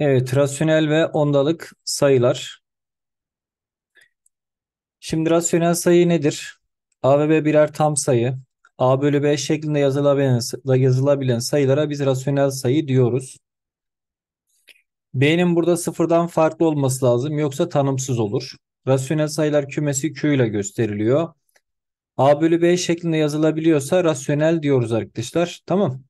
Evet, rasyonel ve ondalık sayılar. Şimdi rasyonel sayı nedir? A ve B birer tam sayı. A bölü B şeklinde yazılabilen, yazılabilen sayılara biz rasyonel sayı diyoruz. B'nin burada sıfırdan farklı olması lazım yoksa tanımsız olur. Rasyonel sayılar kümesi Q ile gösteriliyor. A bölü B şeklinde yazılabiliyorsa rasyonel diyoruz arkadaşlar. Tamam.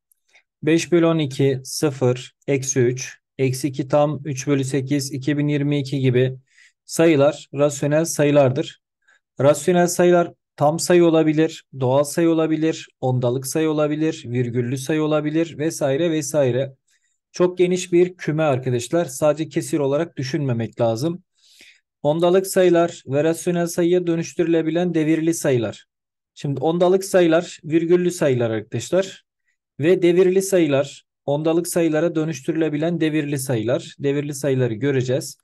5 bölü 12, 0, eksi 3, eksi 2 tam 3 bölü 8, 2022 gibi sayılar rasyonel sayılardır. Rasyonel sayılar tam sayı olabilir, doğal sayı olabilir, ondalık sayı olabilir, virgüllü sayı olabilir vesaire vesaire. Çok geniş bir küme arkadaşlar. Sadece kesir olarak düşünmemek lazım. Ondalık sayılar ve rasyonel sayıya dönüştürülebilen devirli sayılar. Şimdi ondalık sayılar virgüllü sayılar arkadaşlar ve devirli sayılar Ondalık sayılara dönüştürülebilen devirli sayılar. Devirli sayıları göreceğiz.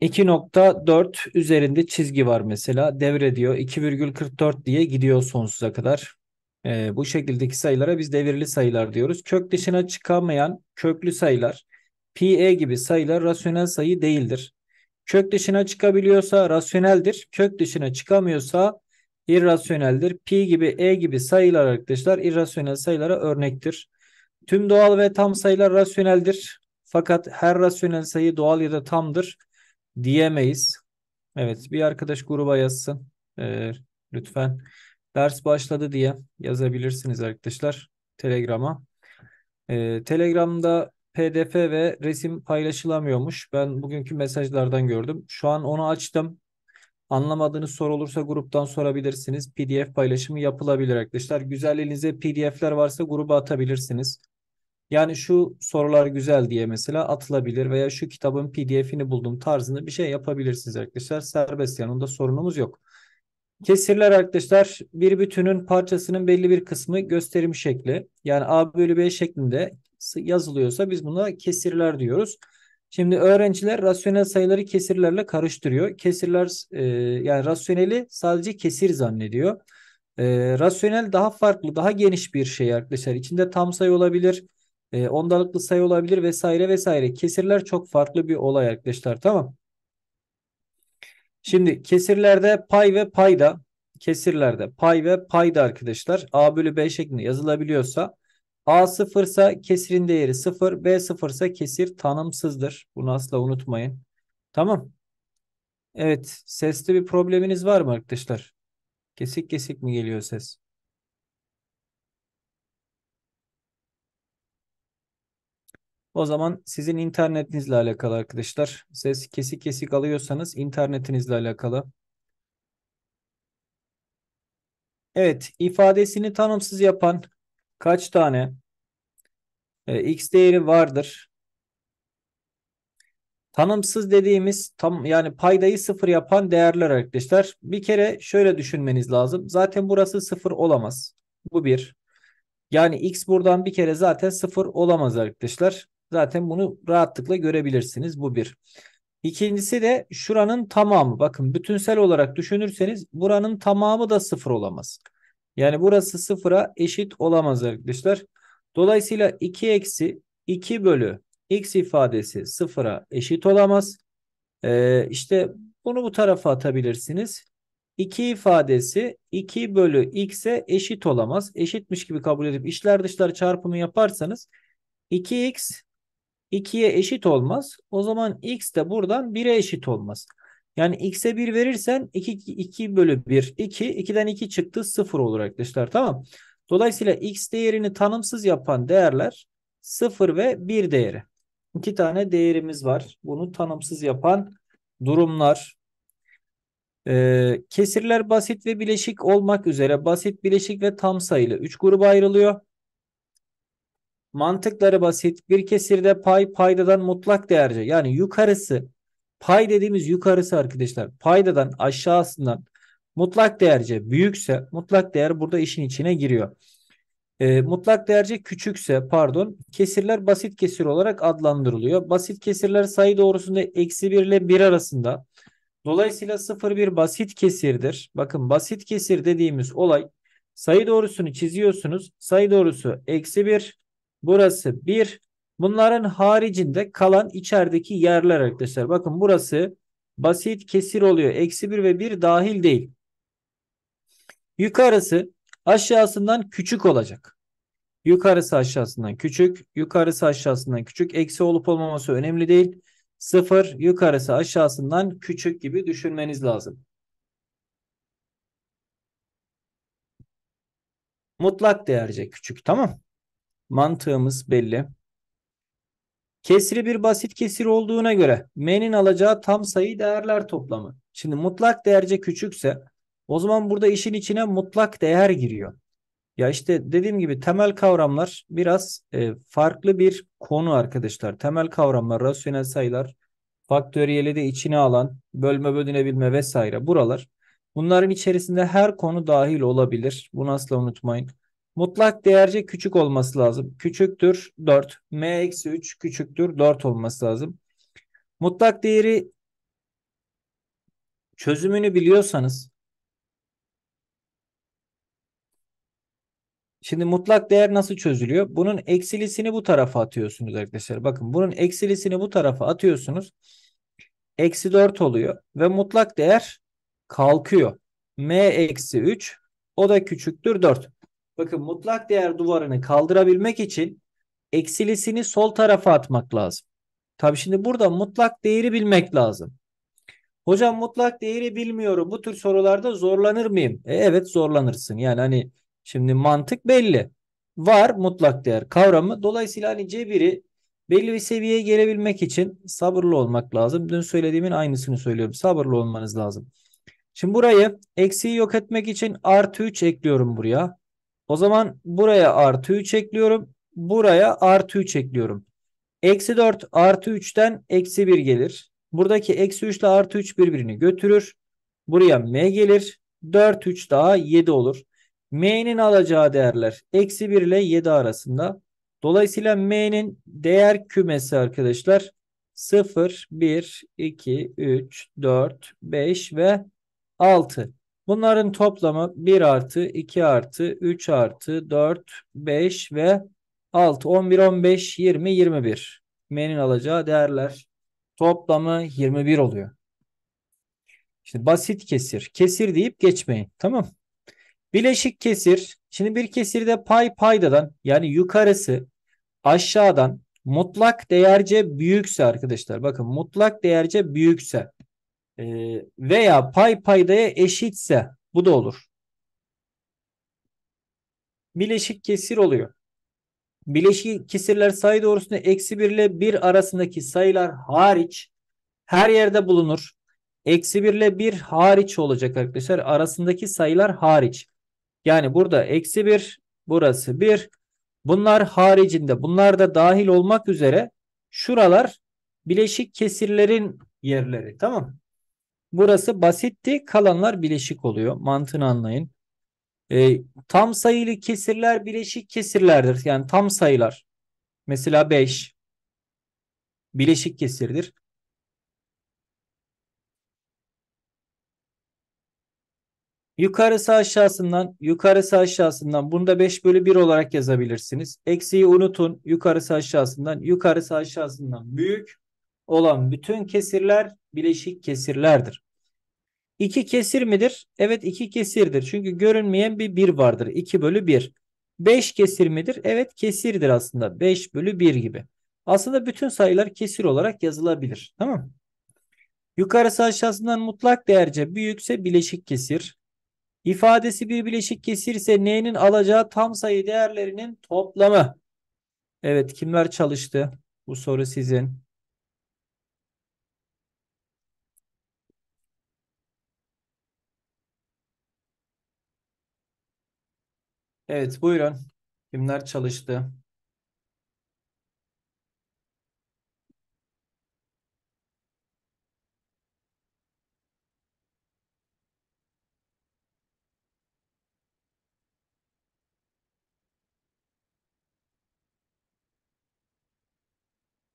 2.4 üzerinde çizgi var mesela. Devrediyor. 2,44 diye gidiyor sonsuza kadar. E, bu şekildeki sayılara biz devirli sayılar diyoruz. Kök dışına çıkamayan köklü sayılar PE gibi sayılar rasyonel sayı değildir. Kök dışına çıkabiliyorsa rasyoneldir. Kök dışına çıkamıyorsa irrasyoneldir. Pi gibi E gibi sayılar arkadaşlar irrasyonel sayılara örnektir. Tüm doğal ve tam sayılar rasyoneldir. Fakat her rasyonel sayı doğal ya da tamdır diyemeyiz. Evet bir arkadaş gruba yazsın. Ee, lütfen. Ders başladı diye yazabilirsiniz arkadaşlar. Telegram'a. Ee, Telegram'da pdf ve resim paylaşılamıyormuş. Ben bugünkü mesajlardan gördüm. Şu an onu açtım. Anlamadığınız soru olursa gruptan sorabilirsiniz. PDF paylaşımı yapılabilir arkadaşlar. Güzel elinize PDF'ler varsa gruba atabilirsiniz. Yani şu sorular güzel diye mesela atılabilir veya şu kitabın PDF'ini buldum tarzında bir şey yapabilirsiniz arkadaşlar. Serbest yanında sorunumuz yok. Kesirler arkadaşlar bir bütünün parçasının belli bir kısmı gösterim şekli. Yani A bölü B şeklinde yazılıyorsa biz buna kesirler diyoruz. Şimdi öğrenciler rasyonel sayıları kesirlerle karıştırıyor. Kesirler e, yani rasyoneli sadece kesir zannediyor. E, rasyonel daha farklı, daha geniş bir şey arkadaşlar. İçinde tam sayı olabilir, e, ondalıklı sayı olabilir vesaire vesaire. Kesirler çok farklı bir olay arkadaşlar tamam. Şimdi kesirlerde pay ve payda kesirlerde pay ve payda arkadaşlar a bölü b şeklinde yazılabiliyorsa A sıfırsa kesirin değeri sıfır. B sıfırsa kesir tanımsızdır. Bunu asla unutmayın. Tamam. Evet. Sesli bir probleminiz var mı arkadaşlar? Kesik kesik mi geliyor ses? O zaman sizin internetinizle alakalı arkadaşlar. Ses kesik kesik alıyorsanız internetinizle alakalı. Evet, ifadesini tanımsız yapan kaç tane e, x değeri vardır? Tanımsız dediğimiz tam yani paydayı sıfır yapan değerler arkadaşlar. Bir kere şöyle düşünmeniz lazım. Zaten burası sıfır olamaz. Bu bir. Yani x buradan bir kere zaten sıfır olamaz arkadaşlar. Zaten bunu rahatlıkla görebilirsiniz. Bu bir. İkincisi de şuranın tamamı. Bakın bütünsel olarak düşünürseniz buranın tamamı da sıfır olamaz. Yani burası sıfıra eşit olamaz arkadaşlar. Dolayısıyla 2 eksi 2 bölü x ifadesi sıfıra eşit olamaz. Ee, işte bunu bu tarafa atabilirsiniz. 2 ifadesi 2 bölü x'e eşit olamaz. Eşitmiş gibi kabul edip işler dışlar çarpımı yaparsanız 2x 2'ye eşit olmaz. O zaman x de buradan 1'e eşit olmaz. Yani x'e 1 verirsen 2, 2 bölü 1 2. 2'den 2 çıktı 0 olur arkadaşlar tamam. Dolayısıyla x değerini tanımsız yapan değerler 0 ve 1 değeri. İki tane değerimiz var. Bunu tanımsız yapan durumlar. Ee, kesirler basit ve bileşik olmak üzere basit, bileşik ve tam sayılı 3 gruba ayrılıyor. Mantıkları basit. Bir kesirde pay paydadan mutlak değerce yani yukarısı Pay dediğimiz yukarısı arkadaşlar paydadan aşağısından mutlak değerce büyükse mutlak değer burada işin içine giriyor. E, mutlak değerce küçükse pardon kesirler basit kesir olarak adlandırılıyor. Basit kesirler sayı doğrusunda eksi 1 ile 1 arasında. Dolayısıyla 0-1 basit kesirdir. Bakın basit kesir dediğimiz olay sayı doğrusunu çiziyorsunuz. Sayı doğrusu eksi 1 burası 1 Bunların haricinde kalan içerideki yerler arkadaşlar. Bakın burası basit kesir oluyor. Eksi 1 ve 1 dahil değil. Yukarısı aşağısından küçük olacak. Yukarısı aşağısından küçük. Yukarısı aşağısından küçük. Eksi olup olmaması önemli değil. 0 yukarısı aşağısından küçük gibi düşünmeniz lazım. Mutlak değerce küçük tamam. Mantığımız belli. Kesri bir basit kesir olduğuna göre m'nin alacağı tam sayı değerler toplamı. Şimdi mutlak değerce küçükse o zaman burada işin içine mutlak değer giriyor. Ya işte dediğim gibi temel kavramlar biraz e, farklı bir konu arkadaşlar. Temel kavramlar, rasyonel sayılar, faktöriyeli de içine alan, bölme bölünebilme vesaire buralar. Bunların içerisinde her konu dahil olabilir. Bunu asla unutmayın. Mutlak değerce küçük olması lazım. Küçüktür 4. M eksi 3 küçüktür 4 olması lazım. Mutlak değeri çözümünü biliyorsanız Şimdi mutlak değer nasıl çözülüyor? Bunun eksilisini bu tarafa atıyorsunuz arkadaşlar. Bakın bunun eksilisini bu tarafa atıyorsunuz. Eksi 4 oluyor ve mutlak değer kalkıyor. M eksi 3 o da küçüktür 4. Bakın mutlak değer duvarını kaldırabilmek için eksilisini sol tarafa atmak lazım. Tabi şimdi burada mutlak değeri bilmek lazım. Hocam mutlak değeri bilmiyorum. Bu tür sorularda zorlanır mıyım? E, evet zorlanırsın. Yani hani şimdi mantık belli. Var mutlak değer kavramı. Dolayısıyla hani C1'i belli bir seviyeye gelebilmek için sabırlı olmak lazım. Dün söylediğimin aynısını söylüyorum. Sabırlı olmanız lazım. Şimdi burayı eksiği yok etmek için artı 3 ekliyorum buraya. O zaman buraya artı 3 ekliyorum. Buraya artı 3 ekliyorum. Eksi 4 artı 3'ten eksi 1 gelir. Buradaki eksi 3 ile artı 3 birbirini götürür. Buraya m gelir. 4 3 daha 7 olur. m'nin alacağı değerler eksi 1 ile 7 arasında. Dolayısıyla m'nin değer kümesi arkadaşlar 0, 1, 2, 3, 4, 5 ve 6. Bunların toplamı 1 artı, 2 artı, 3 artı, 4, 5 ve 6, 11, 15, 20, 21. M'nin alacağı değerler toplamı 21 oluyor. İşte basit kesir. Kesir deyip geçmeyin. Tamam. Bileşik kesir. Şimdi bir kesirde pay paydadan yani yukarısı aşağıdan mutlak değerce büyükse arkadaşlar. Bakın mutlak değerce büyükse e, veya pay paydaya eşitse bu da olur. Bileşik kesir oluyor. Bileşik kesirler sayı doğrusunda eksi 1 ile 1 arasındaki sayılar hariç her yerde bulunur. Eksi 1 ile 1 hariç olacak arkadaşlar. Arasındaki sayılar hariç. Yani burada eksi 1, burası 1. Bunlar haricinde, bunlar da dahil olmak üzere şuralar bileşik kesirlerin yerleri. Tamam Burası basitti. Kalanlar bileşik oluyor. Mantığını anlayın. E, tam sayılı kesirler bileşik kesirlerdir. Yani tam sayılar. Mesela 5 bileşik kesirdir. Yukarısı aşağısından, yukarısı aşağısından bunu da 5 bölü 1 olarak yazabilirsiniz. Eksiyi unutun. Yukarısı aşağısından, yukarısı aşağısından büyük olan bütün kesirler bileşik kesirlerdir. İki kesir midir? Evet iki kesirdir. Çünkü görünmeyen bir bir vardır. 2 bölü 1. 5 kesir midir? Evet kesirdir aslında. 5 bölü 1 gibi. Aslında bütün sayılar kesir olarak yazılabilir. Tamam mı? Yukarısı aşağısından mutlak değerce büyükse bileşik kesir. İfadesi bir bileşik kesir ise neyinin alacağı tam sayı değerlerinin toplamı. Evet kimler çalıştı? Bu soru sizin. Evet buyurun. Kimler çalıştı?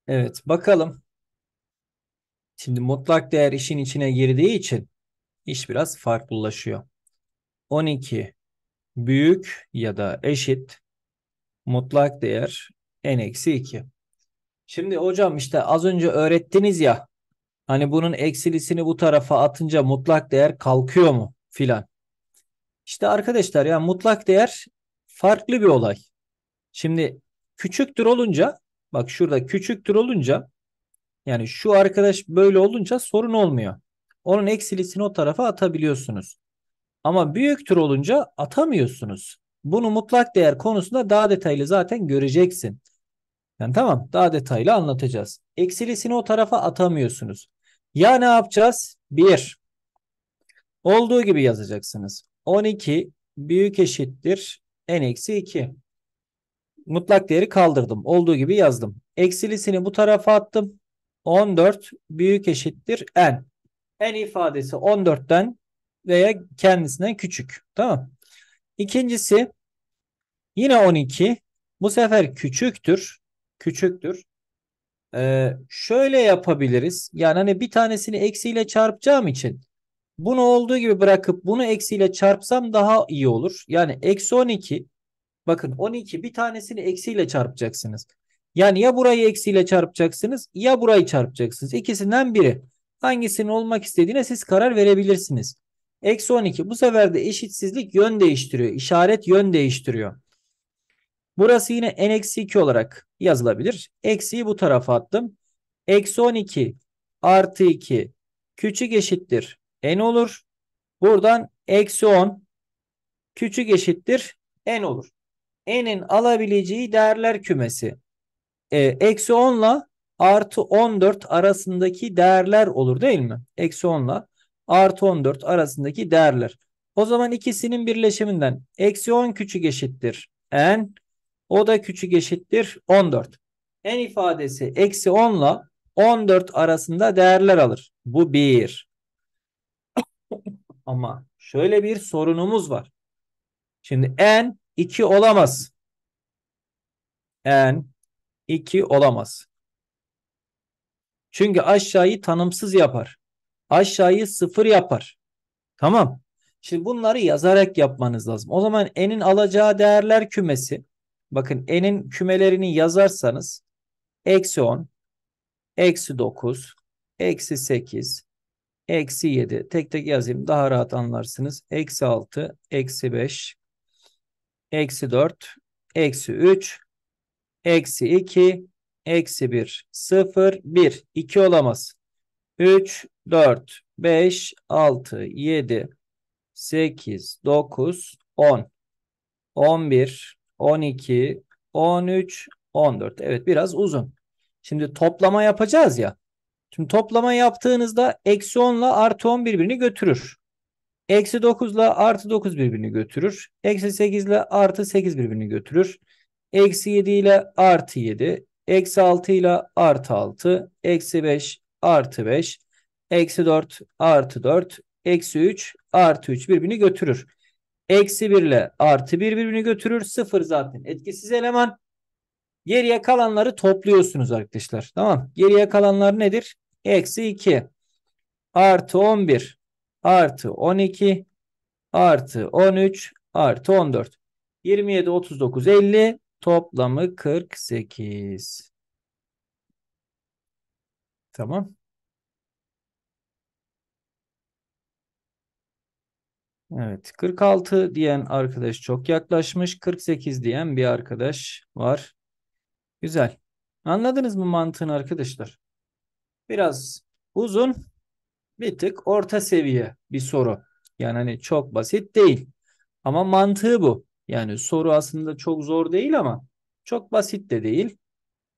Evet bakalım. Şimdi mutlak değer işin içine girdiği için iş biraz farklılaşıyor. 12 büyük ya da eşit mutlak değer n eksi 2. Şimdi hocam işte az önce öğrettiniz ya hani bunun eksilisini bu tarafa atınca mutlak değer kalkıyor mu filan. İşte arkadaşlar ya mutlak değer farklı bir olay. Şimdi küçüktür olunca bak şurada küçüktür olunca yani şu arkadaş böyle olunca sorun olmuyor. Onun eksilisini o tarafa atabiliyorsunuz. Ama büyük tür olunca atamıyorsunuz. Bunu mutlak değer konusunda daha detaylı zaten göreceksin. Yani tamam daha detaylı anlatacağız. Eksilisini o tarafa atamıyorsunuz. Ya ne yapacağız? 1. Olduğu gibi yazacaksınız. 12 büyük eşittir n eksi 2. Mutlak değeri kaldırdım. Olduğu gibi yazdım. Eksilisini bu tarafa attım. 14 büyük eşittir n. n ifadesi 14'ten veya kendisinden küçük. Tamam. İkincisi yine 12. Bu sefer küçüktür. Küçüktür. Ee, şöyle yapabiliriz. Yani hani bir tanesini eksiyle çarpacağım için bunu olduğu gibi bırakıp bunu eksiyle çarpsam daha iyi olur. Yani eksi 12 bakın 12 bir tanesini eksiyle çarpacaksınız. Yani ya burayı eksiyle çarpacaksınız ya burayı çarpacaksınız. İkisinden biri. Hangisinin olmak istediğine siz karar verebilirsiniz. Eksi 12. Bu sefer de eşitsizlik yön değiştiriyor. İşaret yön değiştiriyor. Burası yine n eksi 2 olarak yazılabilir. Eksiyi bu tarafa attım. Eksi 12 artı 2 küçük eşittir n olur. Buradan eksi 10 küçük eşittir n olur. n'in alabileceği değerler kümesi. E, eksi 10 ile artı 14 arasındaki değerler olur değil mi? Eksi 10 ile artı 14 arasındaki değerler. O zaman ikisinin birleşiminden eksi 10 küçük eşittir n. O da küçük eşittir 14. n ifadesi eksi 10 ile 14 arasında değerler alır. Bu 1. Ama şöyle bir sorunumuz var. Şimdi n 2 olamaz. n 2 olamaz. Çünkü aşağıyı tanımsız yapar aşağıyı sıfır yapar. Tamam. Şimdi bunları yazarak yapmanız lazım. O zaman n'in alacağı değerler kümesi. Bakın n'in kümelerini yazarsanız eksi 10, eksi 9, eksi 8, eksi 7. Tek tek yazayım daha rahat anlarsınız. Eksi 6, eksi 5, eksi 4, eksi 3, eksi 2, eksi 1, 0, 1. 2 olamaz. 3, 4, 5, 6, 7, 8, 9, 10, 11, 12, 13, 14. Evet biraz uzun. Şimdi toplama yapacağız ya. Şimdi toplama yaptığınızda eksi 10 ile artı 10 birbirini götürür. Eksi 9 ile artı 9 birbirini götürür. Eksi 8 ile artı 8 birbirini götürür. Eksi 7 ile artı 7. Eksi 6 ile artı 6. Eksi 5 artı 5. Eksi 4 artı 4. Eksi 3 artı 3 birbirini götürür. Eksi 1 ile artı 1 birbirini götürür. 0 zaten etkisiz eleman. Geriye kalanları topluyorsunuz arkadaşlar. Tamam. Geriye kalanlar nedir? Eksi 2 artı 11 artı 12 artı 13 artı 14. 27, 39, 50 toplamı 48. Tamam. Evet 46 diyen arkadaş çok yaklaşmış. 48 diyen bir arkadaş var. Güzel. Anladınız mı mantığını arkadaşlar? Biraz uzun bir tık orta seviye bir soru. Yani hani çok basit değil. Ama mantığı bu. Yani soru aslında çok zor değil ama çok basit de değil.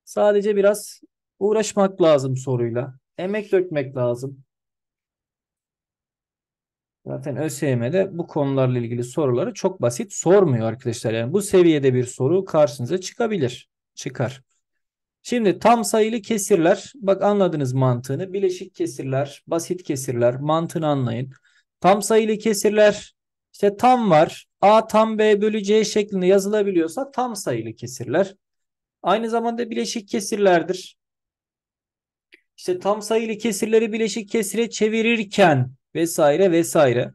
Sadece biraz uğraşmak lazım soruyla. Emek dökmek lazım. Zaten ÖSYM'de bu konularla ilgili soruları çok basit sormuyor arkadaşlar. Yani bu seviyede bir soru karşınıza çıkabilir. Çıkar. Şimdi tam sayılı kesirler. Bak anladınız mantığını. Bileşik kesirler, basit kesirler. Mantığını anlayın. Tam sayılı kesirler. İşte tam var. A tam B bölü C şeklinde yazılabiliyorsa tam sayılı kesirler. Aynı zamanda bileşik kesirlerdir. İşte tam sayılı kesirleri bileşik kesire çevirirken vesaire vesaire.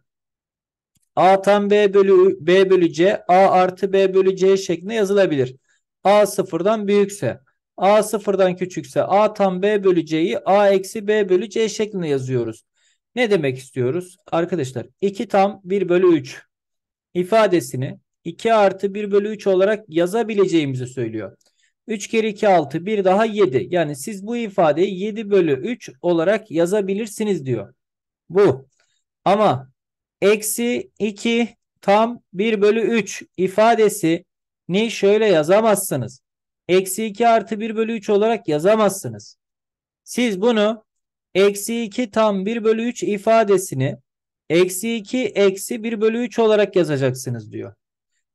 A tam B bölü B bölü C, A artı B bölü C şeklinde yazılabilir. A sıfırdan büyükse, A sıfırdan küçükse A tam B bölü C'yi A eksi B bölü C şeklinde yazıyoruz. Ne demek istiyoruz? Arkadaşlar 2 tam 1 bölü 3 ifadesini 2 artı 1 bölü 3 olarak yazabileceğimizi söylüyor. 3 kere 2 6 1 daha 7. Yani siz bu ifadeyi 7 bölü 3 olarak yazabilirsiniz diyor bu. Ama eksi 2 tam 1 bölü 3 ifadesini şöyle yazamazsınız. Eksi 2 artı 1 bölü 3 olarak yazamazsınız. Siz bunu eksi 2 tam 1 bölü 3 ifadesini eksi 2 eksi 1 bölü 3 olarak yazacaksınız diyor.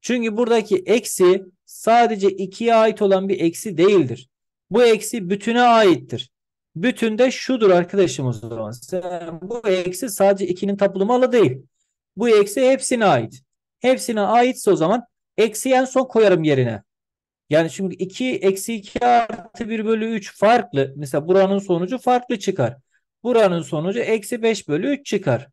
Çünkü buradaki eksi sadece 2'ye ait olan bir eksi değildir. Bu eksi bütüne aittir. Bütün de şudur arkadaşım o zaman. Bu eksi sadece 2'nin tapulu malı değil. Bu eksi hepsine ait. Hepsine aitse o zaman eksi en son koyarım yerine. Yani şimdi 2 eksi 2 artı 1 bölü 3 farklı. Mesela buranın sonucu farklı çıkar. Buranın sonucu eksi 5 bölü 3 çıkar.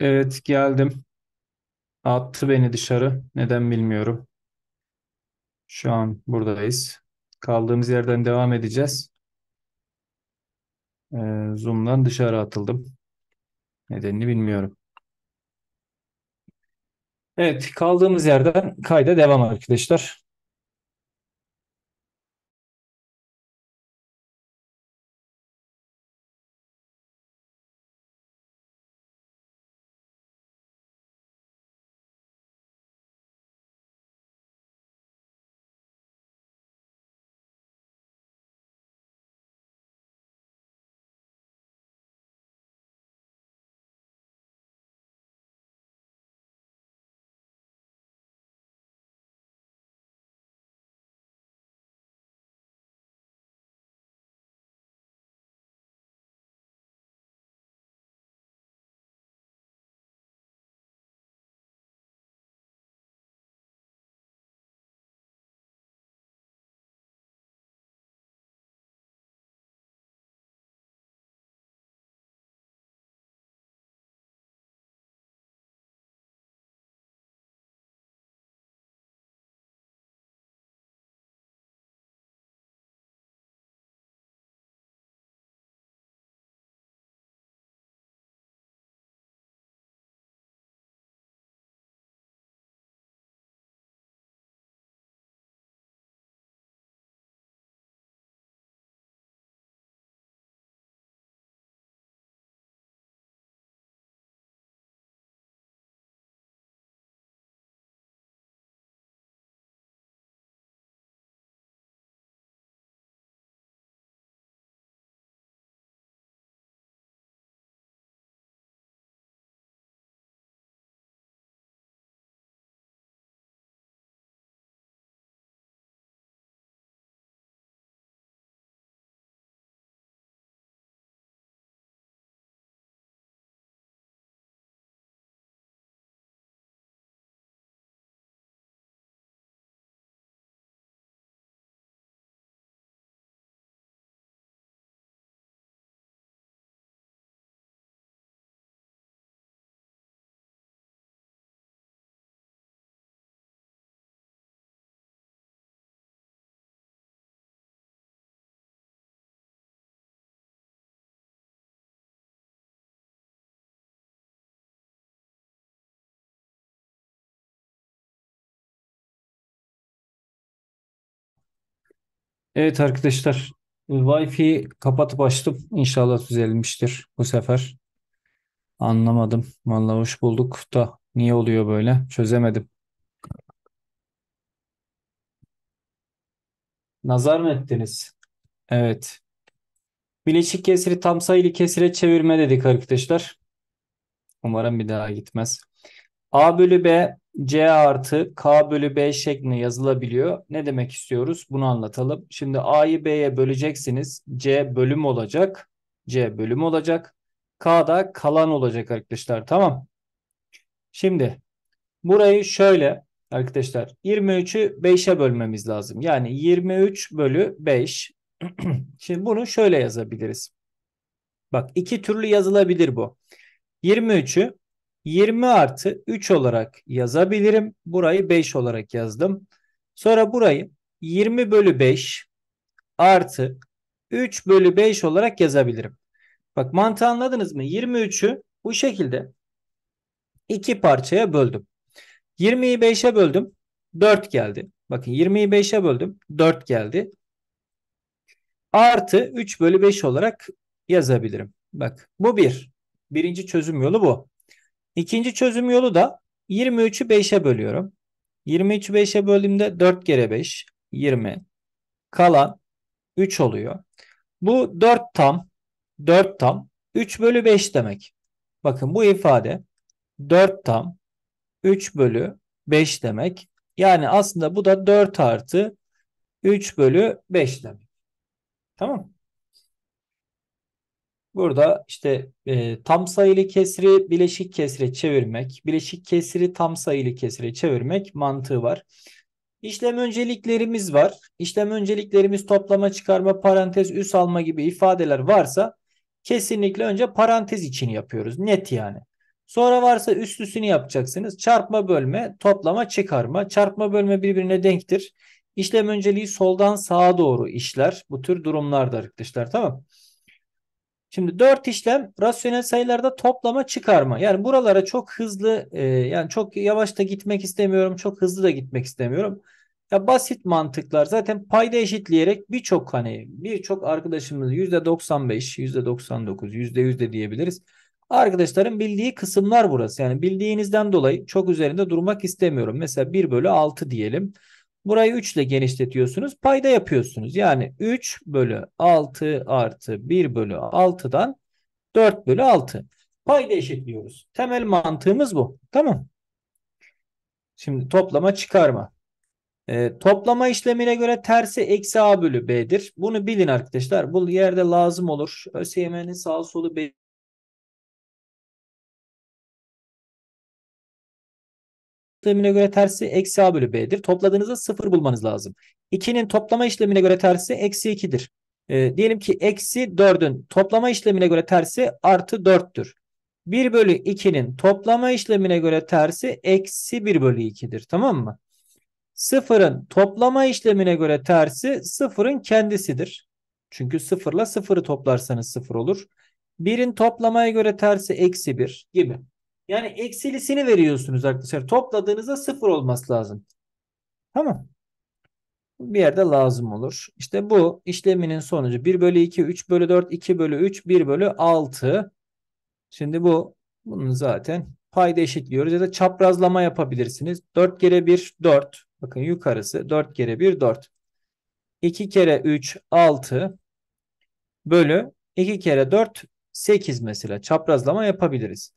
Evet geldim. Attı beni dışarı. Neden bilmiyorum. Şu an buradayız. Kaldığımız yerden devam edeceğiz. Ee, Zoom'dan dışarı atıldım. Nedenini bilmiyorum. Evet kaldığımız yerden kayda devam arkadaşlar. Evet arkadaşlar, Wi-Fi kapatıp açtım. İnşallah düzelmiştir bu sefer. Anlamadım. Vallahi hoş bulduk da niye oluyor böyle? Çözemedim. Nazar mı ettiniz? Evet. Bileşik kesiri tam sayılı kesire çevirme dedik arkadaşlar. Umarım bir daha gitmez. A bölü B C artı K bölü B şeklinde yazılabiliyor. Ne demek istiyoruz? Bunu anlatalım. Şimdi A'yı B'ye böleceksiniz. C bölüm olacak. C bölüm olacak. K da kalan olacak arkadaşlar. Tamam. Şimdi burayı şöyle arkadaşlar 23'ü 5'e bölmemiz lazım. Yani 23 bölü 5. Şimdi bunu şöyle yazabiliriz. Bak iki türlü yazılabilir bu. 23'ü 20 artı 3 olarak yazabilirim. Burayı 5 olarak yazdım. Sonra burayı 20 bölü 5 artı 3 bölü 5 olarak yazabilirim. Bak mantığı anladınız mı? 23'ü bu şekilde iki parçaya böldüm. 20'yi 5'e böldüm. 4 geldi. Bakın 20'yi 5'e böldüm. 4 geldi. Artı 3 bölü 5 olarak yazabilirim. Bak bu bir. Birinci çözüm yolu bu. İkinci çözüm yolu da 23'ü 5'e bölüyorum. 23'ü 5'e böldüğümde 4 kere 5 20. Kalan 3 oluyor. Bu 4 tam 4 tam 3 bölü 5 demek. Bakın bu ifade 4 tam 3 bölü 5 demek. Yani aslında bu da 4 artı 3 bölü 5 demek. Tamam Burada işte e, tam sayılı kesri bileşik kesre çevirmek, bileşik kesri tam sayılı kesire çevirmek mantığı var. İşlem önceliklerimiz var. İşlem önceliklerimiz toplama, çıkarma, parantez, üs alma gibi ifadeler varsa kesinlikle önce parantez içini yapıyoruz. Net yani. Sonra varsa üstlüsünü yapacaksınız. Çarpma, bölme, toplama, çıkarma. Çarpma, bölme birbirine denktir. İşlem önceliği soldan sağa doğru işler. Bu tür durumlarda arkadaşlar tamam mı? Şimdi 4 işlem rasyonel sayılarda toplama çıkarma. Yani buralara çok hızlı e, yani çok yavaş da gitmek istemiyorum. Çok hızlı da gitmek istemiyorum. Ya basit mantıklar zaten payda eşitleyerek birçok hani birçok arkadaşımız %95, %99, %100 de diyebiliriz. Arkadaşların bildiği kısımlar burası. Yani bildiğinizden dolayı çok üzerinde durmak istemiyorum. Mesela 1 bölü 6 diyelim. Burayı 3 ile genişletiyorsunuz. Payda yapıyorsunuz. Yani 3 bölü 6 artı 1 bölü 6'dan 4 bölü 6. Payda eşitliyoruz. Temel mantığımız bu. Tamam. Şimdi toplama çıkarma. E, toplama işlemine göre tersi eksi a bölü b'dir. Bunu bilin arkadaşlar. Bu yerde lazım olur. ÖSYM'nin sağ solu belli işlemine göre tersi eksi a bölü b'dir. Topladığınızda 0 bulmanız lazım. 2'nin toplama işlemine göre tersi eksi 2'dir. E, ee, diyelim ki eksi 4'ün toplama işlemine göre tersi artı 4'tür. 1 bölü 2'nin toplama işlemine göre tersi eksi 1 bölü 2'dir. Tamam mı? 0'ın toplama işlemine göre tersi 0'ın kendisidir. Çünkü 0 ile 0'ı toplarsanız 0 olur. 1'in toplamaya göre tersi eksi 1 gibi. Yani eksilisini veriyorsunuz arkadaşlar. Topladığınızda sıfır olması lazım. Tamam. Bir yerde lazım olur. İşte bu işleminin sonucu 1 bölü 2, 3 bölü 4, 2 bölü 3, 1 bölü 6. Şimdi bu bunu zaten payda eşitliyoruz ya da çaprazlama yapabilirsiniz. 4 kere 1 4. Bakın yukarısı 4 kere 1 4. 2 kere 3 6 bölü 2 kere 4 8 mesela çaprazlama yapabiliriz.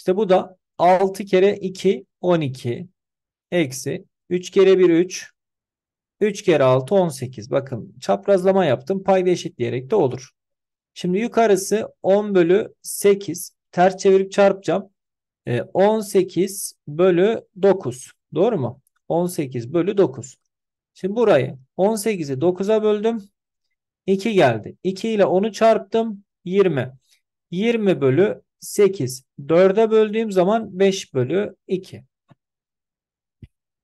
İşte bu da 6 kere 2 12 eksi 3 kere 1 3 3 kere 6 18. Bakın çaprazlama yaptım. Payda eşitleyerek de olur. Şimdi yukarısı 10 bölü 8. Ters çevirip çarpacağım. 18 e, bölü 9. Doğru mu? 18 bölü 9. Şimdi burayı 18'i 9'a böldüm. 2 geldi. 2 ile 10'u çarptım. 20. 20 bölü 8. 4'e böldüğüm zaman 5 bölü 2.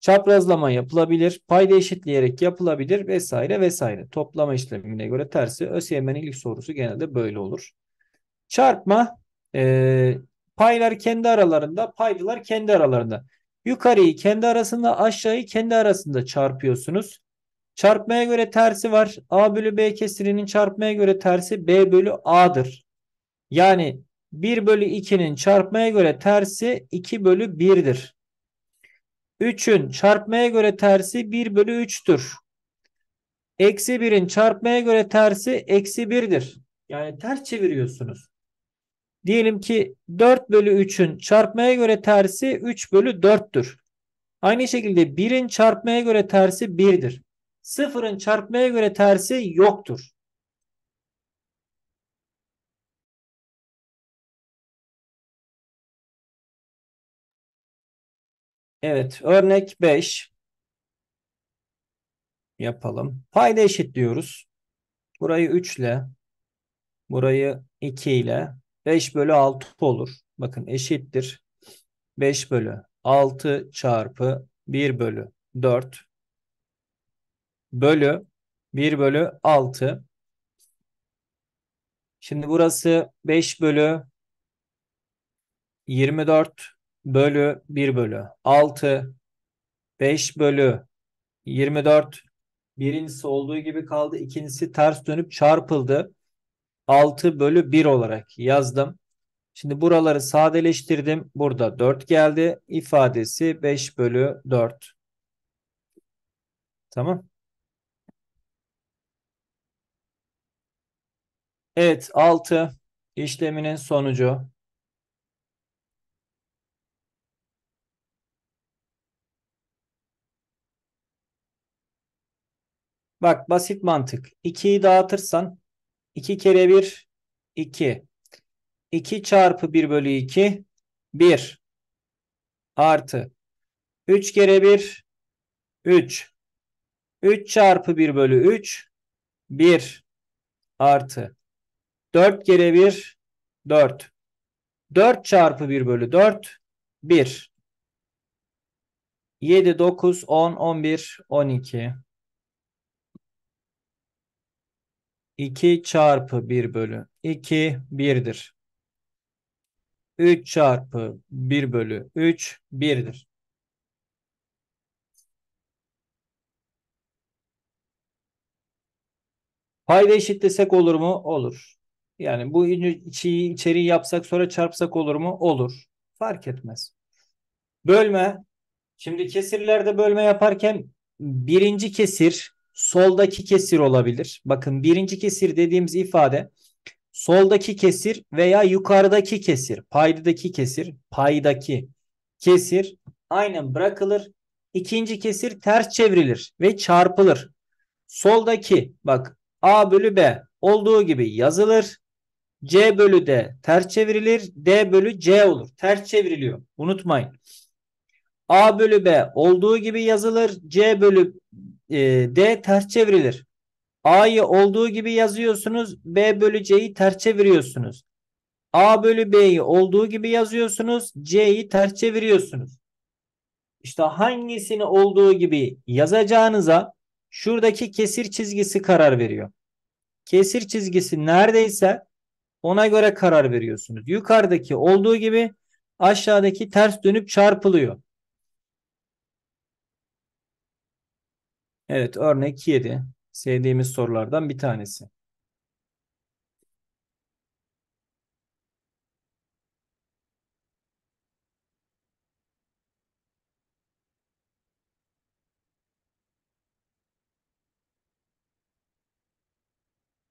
Çaprazlama yapılabilir. Payda eşitleyerek yapılabilir vesaire vesaire. Toplama işlemine göre tersi. ÖSYM'nin ilk sorusu genelde böyle olur. Çarpma e, paylar kendi aralarında, paylılar kendi aralarında. Yukarıyı kendi arasında, aşağıyı kendi arasında çarpıyorsunuz. Çarpmaya göre tersi var. A bölü B kesirinin çarpmaya göre tersi B bölü A'dır. Yani 1 bölü 2'nin çarpmaya göre tersi 2 bölü 1'dir. 3'ün çarpmaya göre tersi 1 bölü 3'tür. Eksi 1'in çarpmaya göre tersi eksi 1'dir. Yani ters çeviriyorsunuz. Diyelim ki 4 bölü 3'ün çarpmaya göre tersi 3 bölü 4'tür. Aynı şekilde 1'in çarpmaya göre tersi 1'dir. 0'ın çarpmaya göre tersi yoktur. Evet örnek 5 yapalım. Payda eşitliyoruz. Burayı 3 ile burayı 2 ile 5 bölü 6 olur. Bakın eşittir. 5 bölü 6 çarpı 1 bölü 4 bölü 1 bölü 6. Şimdi burası 5 bölü 24 bölü 1 bölü 6 5 bölü 24 birincisi olduğu gibi kaldı. ikincisi ters dönüp çarpıldı. 6 bölü 1 olarak yazdım. Şimdi buraları sadeleştirdim. Burada 4 geldi. ifadesi 5 bölü 4. Tamam. Evet 6 işleminin sonucu Bak basit mantık. 2'yi dağıtırsan 2 kere 1 2. 2 çarpı 1 bölü 2 1 artı 3 kere 1 3. 3 çarpı 1 bölü 3 1 artı 4 kere 1 4. 4 çarpı 1 bölü 4 1. 7, 9, 10, 11, 12. 2 çarpı 1 bölü 2 1'dir. 3 çarpı 1 bölü 3 1'dir. Payda eşitlesek olur mu? Olur. Yani bu içeriği yapsak sonra çarpsak olur mu? Olur. Fark etmez. Bölme. Şimdi kesirlerde bölme yaparken birinci kesir soldaki kesir olabilir. Bakın birinci kesir dediğimiz ifade soldaki kesir veya yukarıdaki kesir, paydadaki kesir, paydaki kesir aynen bırakılır. İkinci kesir ters çevrilir ve çarpılır. Soldaki bak A bölü B olduğu gibi yazılır. C bölü D ters çevrilir. D bölü C olur. Ters çevriliyor. Unutmayın. A bölü B olduğu gibi yazılır. C bölü e, D ters çevrilir. A'yı olduğu gibi yazıyorsunuz. B bölü C'yi ters çeviriyorsunuz. A bölü B'yi olduğu gibi yazıyorsunuz. C'yi ters çeviriyorsunuz. İşte hangisini olduğu gibi yazacağınıza şuradaki kesir çizgisi karar veriyor. Kesir çizgisi neredeyse ona göre karar veriyorsunuz. Yukarıdaki olduğu gibi aşağıdaki ters dönüp çarpılıyor. Evet örnek 7 sevdiğimiz sorulardan bir tanesi.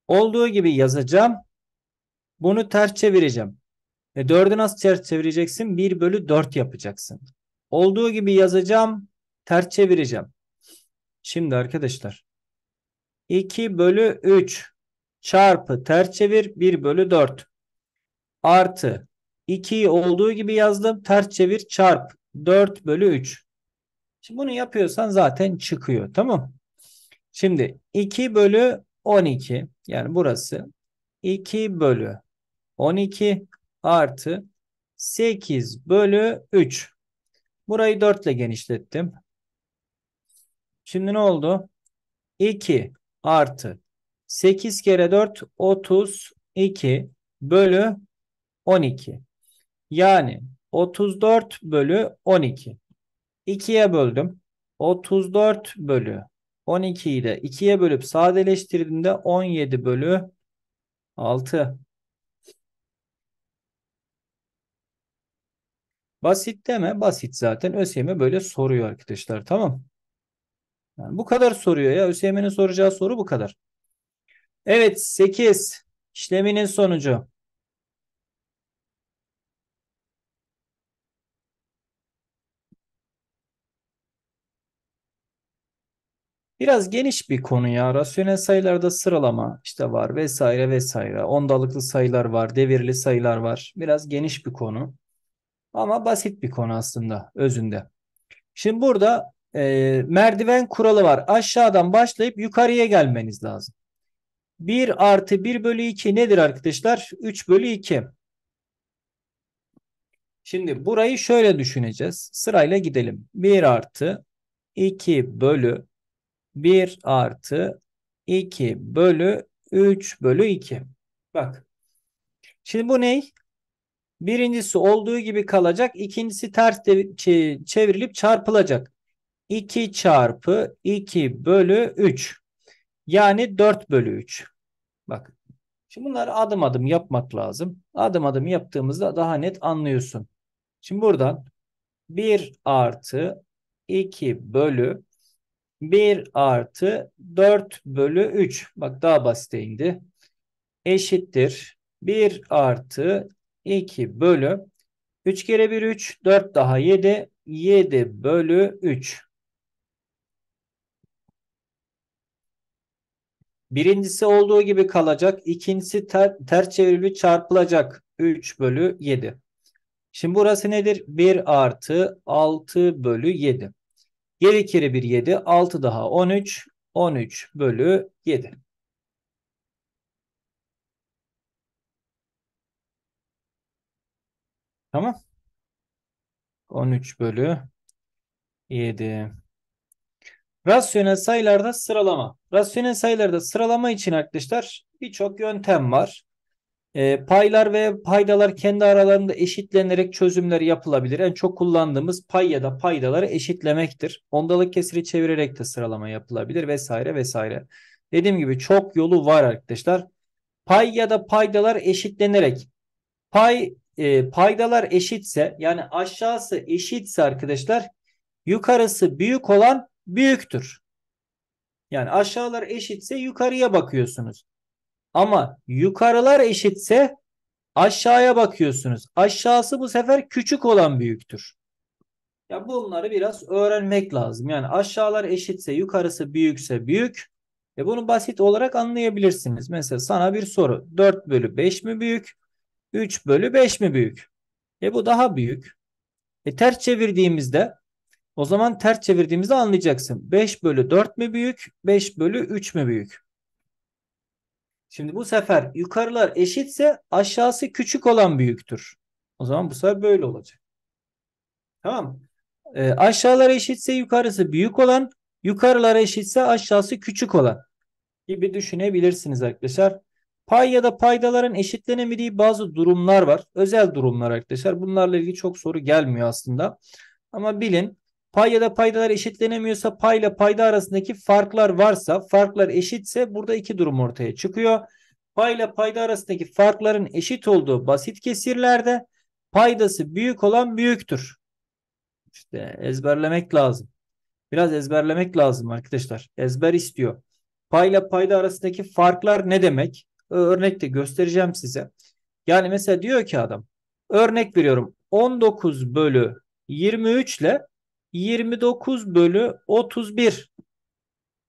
Olduğu gibi yazacağım. Bunu ters çevireceğim. E 4'ü nasıl ters çevireceksin? 1 bölü 4 yapacaksın. Olduğu gibi yazacağım. Ters çevireceğim. Şimdi arkadaşlar 2 bölü 3 çarpı ters çevir 1 bölü 4 artı 2'yi olduğu gibi yazdım ters çevir çarp 4 bölü 3. Şimdi bunu yapıyorsan zaten çıkıyor tamam Şimdi 2 bölü 12 yani burası 2 bölü 12 artı 8 bölü 3. Burayı 4 ile genişlettim. Şimdi ne oldu? 2 artı 8 kere 4 32 bölü 12. Yani 34 bölü 12. 2'ye böldüm. 34 bölü 12'yi de 2'ye bölüp sadeleştirdiğimde 17 bölü 6. Basit deme. Basit zaten. ÖSYM e böyle soruyor arkadaşlar. Tamam yani bu kadar soruyor ya. Hüseyin'in soracağı soru bu kadar. Evet 8 işleminin sonucu. Biraz geniş bir konu ya. Rasyonel sayılarda sıralama işte var vesaire vesaire. Ondalıklı sayılar var, devirli sayılar var. Biraz geniş bir konu. Ama basit bir konu aslında özünde. Şimdi burada e, merdiven kuralı var. Aşağıdan başlayıp yukarıya gelmeniz lazım. 1 artı 1 bölü 2 nedir arkadaşlar? 3 bölü 2. Şimdi burayı şöyle düşüneceğiz. Sırayla gidelim. 1 artı 2 bölü 1 artı 2 bölü 3 bölü 2. Bak. Şimdi bu ney? Birincisi olduğu gibi kalacak. ikincisi ters çevrilip çarpılacak. 2 çarpı 2 bölü 3. Yani 4 bölü 3. Bak. Şimdi bunları adım adım yapmak lazım. Adım adım yaptığımızda daha net anlıyorsun. Şimdi buradan 1 artı 2 bölü 1 artı 4 bölü 3. Bak daha basite indi. Eşittir. 1 artı 2 bölü 3 kere 1 3 4 daha 7 7 bölü 3. Birincisi olduğu gibi kalacak. İkincisi ter, ters çevrilip çarpılacak. 3 bölü 7. Şimdi burası nedir? 1 artı 6 bölü 7. 7 kere 1 7. 6 daha 13. 13 bölü 7. Tamam. 13 bölü 7. Rasyonel sayılarda sıralama. Rasyonel sayılarda sıralama için arkadaşlar birçok yöntem var. E, paylar ve paydalar kendi aralarında eşitlenerek çözümler yapılabilir. En çok kullandığımız pay ya da paydaları eşitlemektir. Ondalık kesiri çevirerek de sıralama yapılabilir vesaire vesaire. Dediğim gibi çok yolu var arkadaşlar. Pay ya da paydalar eşitlenerek. Pay e, paydalar eşitse yani aşağısı eşitse arkadaşlar yukarısı büyük olan büyüktür. Yani aşağılar eşitse yukarıya bakıyorsunuz. Ama yukarılar eşitse aşağıya bakıyorsunuz. Aşağısı bu sefer küçük olan büyüktür. Ya bunları biraz öğrenmek lazım. Yani aşağılar eşitse yukarısı büyükse büyük. E bunu basit olarak anlayabilirsiniz. Mesela sana bir soru. 4 bölü 5 mi büyük? 3 bölü 5 mi büyük? E bu daha büyük. E ters çevirdiğimizde o zaman ters çevirdiğimizi anlayacaksın. 5 bölü 4 mi büyük? 5 bölü 3 mü büyük? Şimdi bu sefer yukarılar eşitse aşağısı küçük olan büyüktür. O zaman bu sefer böyle olacak. Tamam mı? E, aşağılar eşitse yukarısı büyük olan, yukarılar eşitse aşağısı küçük olan gibi düşünebilirsiniz arkadaşlar. Pay ya da paydaların eşitlenemediği bazı durumlar var. Özel durumlar arkadaşlar. Bunlarla ilgili çok soru gelmiyor aslında. Ama bilin Pay ya da paydalar eşitlenemiyorsa pay ile payda arasındaki farklar varsa farklar eşitse burada iki durum ortaya çıkıyor. Pay ile payda arasındaki farkların eşit olduğu basit kesirlerde paydası büyük olan büyüktür. İşte ezberlemek lazım. Biraz ezberlemek lazım arkadaşlar. Ezber istiyor. Pay ile payda arasındaki farklar ne demek? örnek de göstereceğim size. Yani mesela diyor ki adam örnek veriyorum 19 bölü 23 ile 29 bölü 31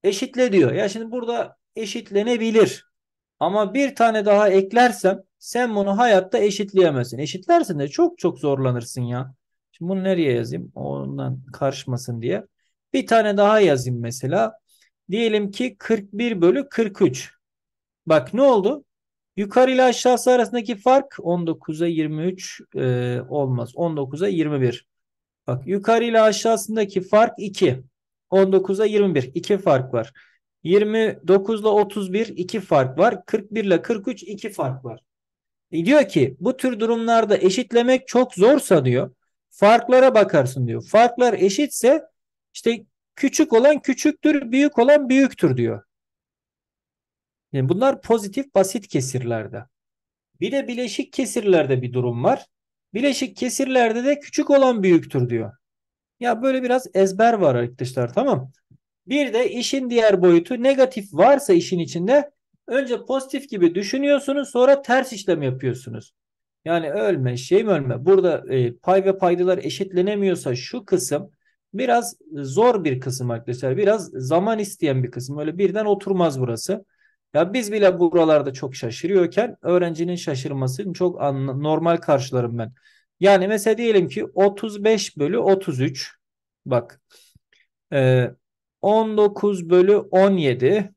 eşitle diyor. Ya şimdi burada eşitlenebilir. Ama bir tane daha eklersem sen bunu hayatta eşitleyemezsin. Eşitlersin de çok çok zorlanırsın ya. Şimdi bunu nereye yazayım? Ondan karışmasın diye. Bir tane daha yazayım mesela. Diyelim ki 41 bölü 43. Bak ne oldu? Yukarı ile aşağısı arasındaki fark 19'a 23 e, olmaz. 19'a 21. Bak yukarı ile aşağısındaki fark 2. 19'a 21. 2 fark var. 29 ile 31 2 fark var. 41 ile 43 2 fark var. E diyor ki bu tür durumlarda eşitlemek çok zorsa diyor. Farklara bakarsın diyor. Farklar eşitse işte küçük olan küçüktür, büyük olan büyüktür diyor. Yani bunlar pozitif basit kesirlerde. Bir de bileşik kesirlerde bir durum var. Bileşik kesirlerde de küçük olan büyüktür diyor. Ya böyle biraz ezber var arkadaşlar tamam. Bir de işin diğer boyutu negatif varsa işin içinde önce pozitif gibi düşünüyorsunuz sonra ters işlem yapıyorsunuz. Yani ölme şey mi ölme burada e, pay ve paydalar eşitlenemiyorsa şu kısım biraz zor bir kısım arkadaşlar. Biraz zaman isteyen bir kısım öyle birden oturmaz burası. Ya biz bile buralarda çok şaşırıyorken öğrencinin şaşırması çok normal karşılarım ben. Yani mesela diyelim ki 35 bölü 33 bak e, 19 bölü 17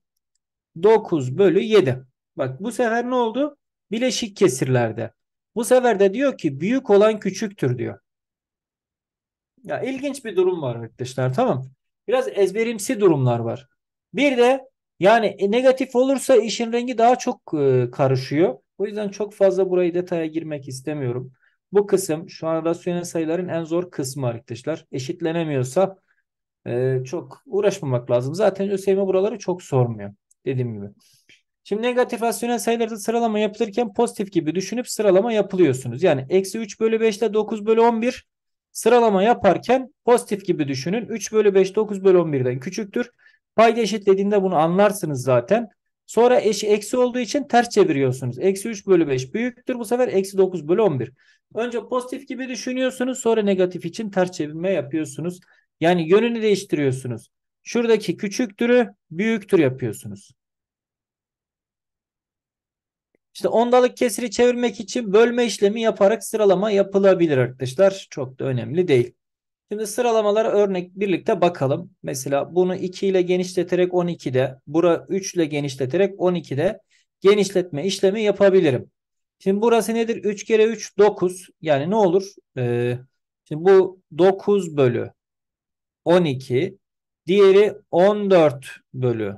9 bölü 7. Bak bu sefer ne oldu? Bileşik kesirlerde. Bu sefer de diyor ki büyük olan küçüktür diyor. Ya ilginç bir durum var arkadaşlar tamam. Biraz ezberimsi durumlar var. Bir de yani e, negatif olursa işin rengi daha çok e, karışıyor. O yüzden çok fazla burayı detaya girmek istemiyorum. Bu kısım şu an rasyonel sayıların en zor kısmı arkadaşlar. Eşitlenemiyorsa e, çok uğraşmamak lazım. Zaten ÖSYM buraları çok sormuyor dediğim gibi. Şimdi negatif rasyonel sayılarda sıralama yapılırken pozitif gibi düşünüp sıralama yapılıyorsunuz. Yani eksi 3 bölü 5 ile 9 bölü 11 sıralama yaparken pozitif gibi düşünün. 3 bölü 5 9 bölü 11'den küçüktür. Payda eşitlediğinde bunu anlarsınız zaten. Sonra eşi eksi olduğu için ters çeviriyorsunuz. Eksi 3 bölü 5 büyüktür. Bu sefer eksi 9 bölü 11. Önce pozitif gibi düşünüyorsunuz. Sonra negatif için ters çevirme yapıyorsunuz. Yani yönünü değiştiriyorsunuz. Şuradaki küçüktürü büyüktür yapıyorsunuz. İşte ondalık kesiri çevirmek için bölme işlemi yaparak sıralama yapılabilir arkadaşlar. Çok da önemli değil. Şimdi sıralamalara örnek birlikte bakalım. Mesela bunu 2 ile genişleterek 12'de, bura 3 ile genişleterek 12'de genişletme işlemi yapabilirim. Şimdi burası nedir? 3 kere 3 9. Yani ne olur? Ee, şimdi bu 9 bölü 12. Diğeri 14 bölü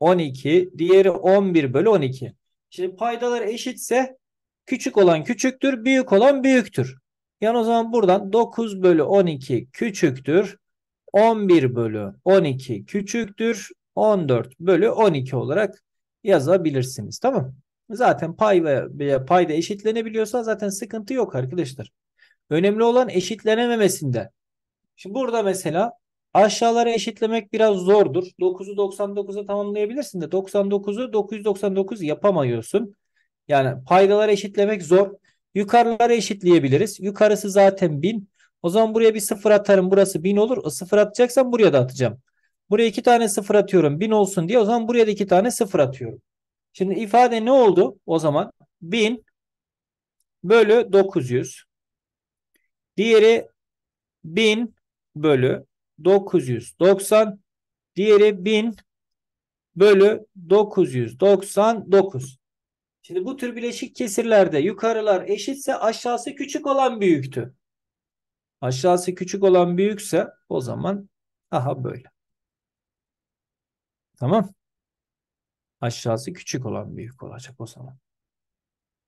12. Diğeri 11 bölü 12. Şimdi paydalar eşitse küçük olan küçüktür, büyük olan büyüktür. Yani o zaman buradan 9 bölü 12 küçüktür. 11 bölü 12 küçüktür. 14 bölü 12 olarak yazabilirsiniz. Tamam Zaten pay ve payda eşitlenebiliyorsa zaten sıkıntı yok arkadaşlar. Önemli olan eşitlenememesinde. Şimdi burada mesela aşağıları eşitlemek biraz zordur. 9'u 99'a tamamlayabilirsin de 99'u 999 yapamıyorsun. Yani paydalar eşitlemek zor. Yukarıları eşitleyebiliriz. Yukarısı zaten 1000. O zaman buraya bir sıfır atarım. Burası 1000 olur. O sıfır atacaksam buraya da atacağım. Buraya iki tane sıfır atıyorum. 1000 olsun diye. O zaman buraya da iki tane sıfır atıyorum. Şimdi ifade ne oldu o zaman? 1000 bölü 900. Diğeri 1000 bölü 990. Diğeri 1000 bölü 999. Şimdi bu tür bileşik kesirlerde yukarılar eşitse aşağısı küçük olan büyüktü. Aşağısı küçük olan büyükse o zaman aha böyle. Tamam. Aşağısı küçük olan büyük olacak o zaman.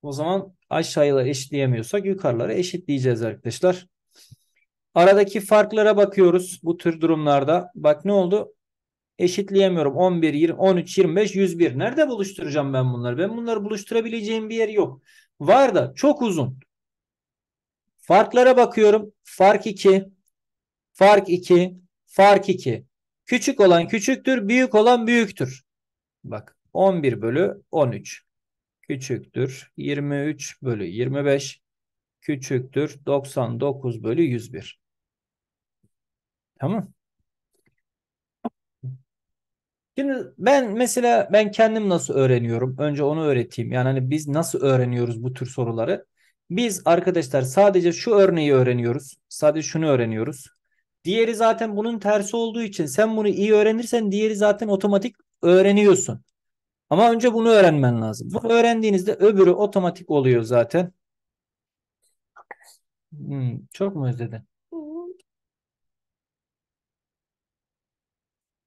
O zaman aşağıyla eşitleyemiyorsak yukarıları eşitleyeceğiz arkadaşlar. Aradaki farklara bakıyoruz bu tür durumlarda. Bak ne oldu? eşitleyemiyorum. 11, 20, 13, 25, 101. Nerede buluşturacağım ben bunları? Ben bunları buluşturabileceğim bir yer yok. Var da çok uzun. Farklara bakıyorum. Fark 2. Fark 2. Fark 2. Küçük olan küçüktür. Büyük olan büyüktür. Bak 11 bölü 13. Küçüktür. 23 bölü 25. Küçüktür. 99 bölü 101. Tamam. Şimdi ben mesela ben kendim nasıl öğreniyorum? Önce onu öğreteyim. Yani hani biz nasıl öğreniyoruz bu tür soruları? Biz arkadaşlar sadece şu örneği öğreniyoruz. Sadece şunu öğreniyoruz. Diğeri zaten bunun tersi olduğu için sen bunu iyi öğrenirsen diğeri zaten otomatik öğreniyorsun. Ama önce bunu öğrenmen lazım. Bu öğrendiğinizde öbürü otomatik oluyor zaten. Hmm, çok mu özledin?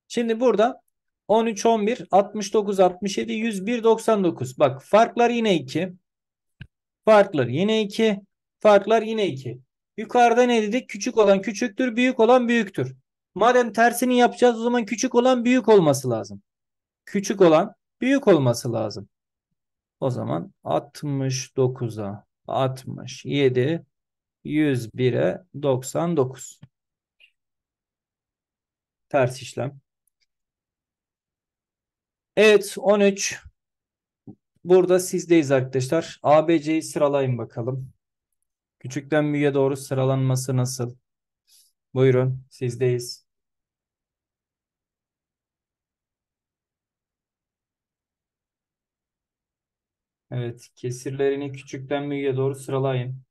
Şimdi burada 13, 11, 69, 67, 101, 99. Bak farklar yine 2. Farklar yine 2. Farklar yine 2. Yukarıda ne dedik? Küçük olan küçüktür, büyük olan büyüktür. Madem tersini yapacağız o zaman küçük olan büyük olması lazım. Küçük olan büyük olması lazım. O zaman 69'a 67, 101'e 99. Ters işlem. Evet 13. Burada sizdeyiz arkadaşlar. ABC'yi sıralayın bakalım. Küçükten büyüğe doğru sıralanması nasıl? Buyurun sizdeyiz. Evet kesirlerini küçükten büyüğe doğru sıralayın.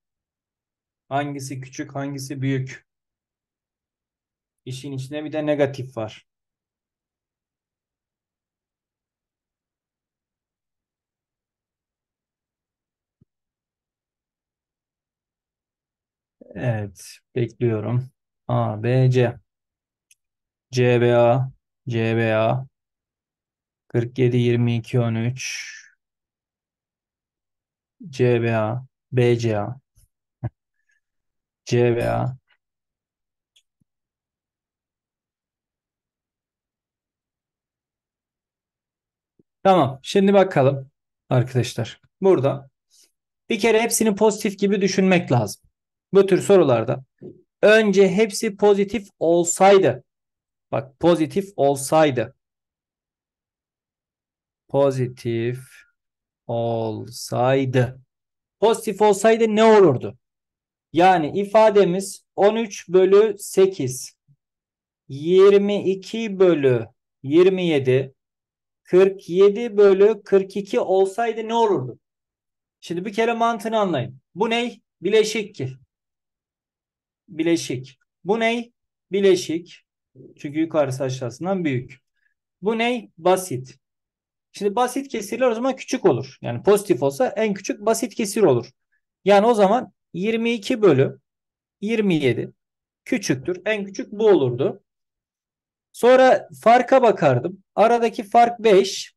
Hangisi küçük hangisi büyük? İşin içine bir de negatif var. Evet, bekliyorum. A, B, C. C, B, A. C, B, A. 47, 22, 13. C, B, A. B, C, A. C, B, A. Tamam. Şimdi bakalım arkadaşlar. Burada bir kere hepsini pozitif gibi düşünmek lazım. Bu tür sorularda önce hepsi pozitif olsaydı. Bak pozitif olsaydı. Pozitif olsaydı. Pozitif olsaydı ne olurdu? Yani ifademiz 13 bölü 8, 22 bölü 27, 47 bölü 42 olsaydı ne olurdu? Şimdi bir kere mantığını anlayın. Bu ney? Bileşik bileşik. Bu ney? Bileşik. Çünkü yukarısı aşağısından büyük. Bu ney? Basit. Şimdi basit kesirler o zaman küçük olur. Yani pozitif olsa en küçük basit kesir olur. Yani o zaman 22 bölü 27 küçüktür. En küçük bu olurdu. Sonra farka bakardım. Aradaki fark 5.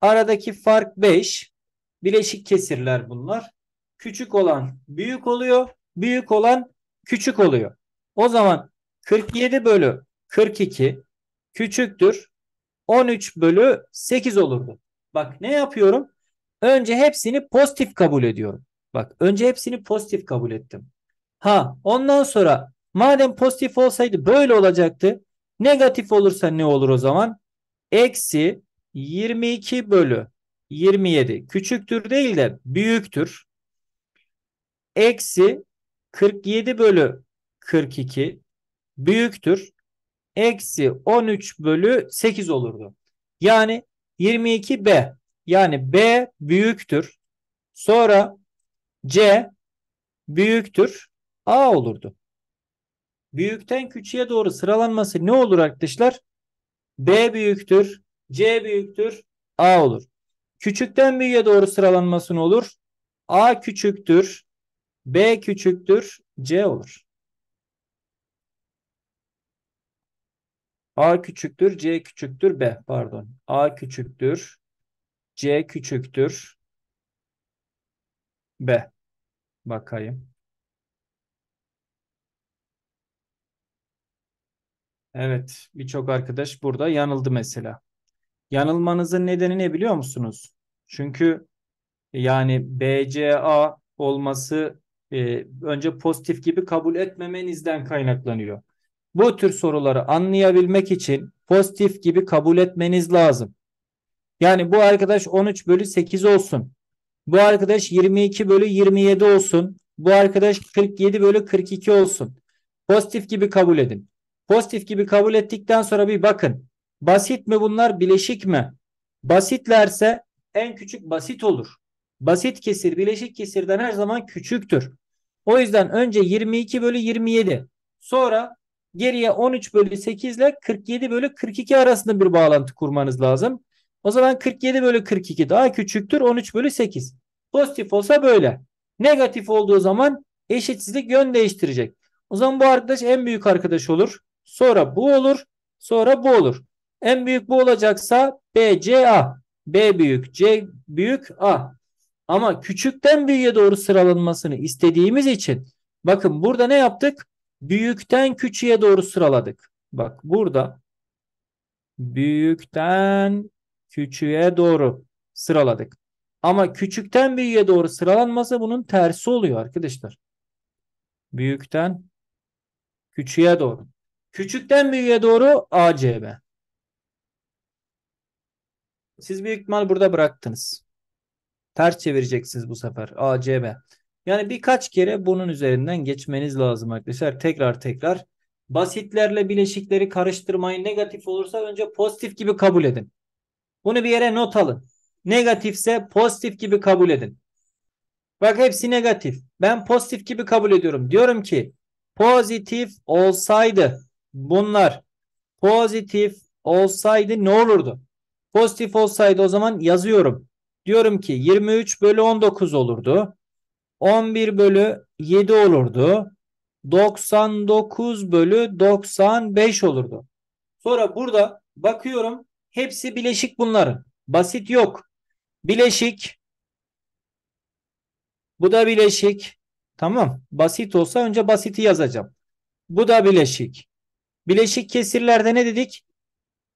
Aradaki fark 5. Bileşik kesirler bunlar. Küçük olan büyük oluyor. Büyük olan küçük oluyor. O zaman 47 bölü 42 küçüktür 13 bölü 8 olurdu. Bak ne yapıyorum? Önce hepsini pozitif kabul ediyorum. Bak önce hepsini pozitif kabul ettim. Ha ondan sonra madem pozitif olsaydı böyle olacaktı. Negatif olursa ne olur o zaman? Eksi 22 bölü 27 küçüktür değil de büyüktür. Eksi 47 bölü 42 büyüktür. Eksi 13 bölü 8 olurdu. Yani 22B yani B büyüktür. Sonra C büyüktür. A olurdu. Büyükten küçüğe doğru sıralanması ne olur arkadaşlar? B büyüktür. C büyüktür. A olur. Küçükten büyüğe doğru sıralanması ne olur? A küçüktür. B küçüktür C olur. A küçüktür C küçüktür B pardon. A küçüktür C küçüktür B. Bakayım. Evet, birçok arkadaş burada yanıldı mesela. Yanılmanızın nedeni ne biliyor musunuz? Çünkü yani BCA olması e, önce pozitif gibi kabul etmemenizden kaynaklanıyor. Bu tür soruları anlayabilmek için pozitif gibi kabul etmeniz lazım. Yani bu arkadaş 13 bölü 8 olsun. Bu arkadaş 22 bölü 27 olsun. Bu arkadaş 47 bölü 42 olsun. Pozitif gibi kabul edin. Pozitif gibi kabul ettikten sonra bir bakın. Basit mi bunlar bileşik mi? Basitlerse en küçük basit olur basit kesir bileşik kesirden her zaman küçüktür. O yüzden önce 22 bölü 27 sonra geriye 13 bölü 8 ile 47 bölü 42 arasında bir bağlantı kurmanız lazım. O zaman 47 bölü 42 daha küçüktür 13 bölü 8. Pozitif olsa böyle. Negatif olduğu zaman eşitsizlik yön değiştirecek. O zaman bu arkadaş en büyük arkadaş olur. Sonra bu olur. Sonra bu olur. En büyük bu olacaksa BCA. B büyük, C büyük, A. Ama küçükten büyüğe doğru sıralanmasını istediğimiz için bakın burada ne yaptık? Büyükten küçüğe doğru sıraladık. Bak burada büyükten küçüğe doğru sıraladık. Ama küçükten büyüğe doğru sıralanması bunun tersi oluyor arkadaşlar. Büyükten küçüğe doğru. Küçükten büyüğe doğru ACB. Siz büyük ihtimal burada bıraktınız. Ters çevireceksiniz bu sefer. A, C, B. Yani birkaç kere bunun üzerinden geçmeniz lazım arkadaşlar. Tekrar tekrar. Basitlerle bileşikleri karıştırmayın. Negatif olursa önce pozitif gibi kabul edin. Bunu bir yere not alın. Negatifse pozitif gibi kabul edin. Bak hepsi negatif. Ben pozitif gibi kabul ediyorum. Diyorum ki pozitif olsaydı bunlar pozitif olsaydı ne olurdu? Pozitif olsaydı o zaman yazıyorum. Diyorum ki 23 bölü 19 olurdu. 11 bölü 7 olurdu. 99 bölü 95 olurdu. Sonra burada bakıyorum hepsi bileşik bunların. Basit yok. Bileşik. Bu da bileşik. Tamam. Basit olsa önce basiti yazacağım. Bu da bileşik. Bileşik kesirlerde ne dedik?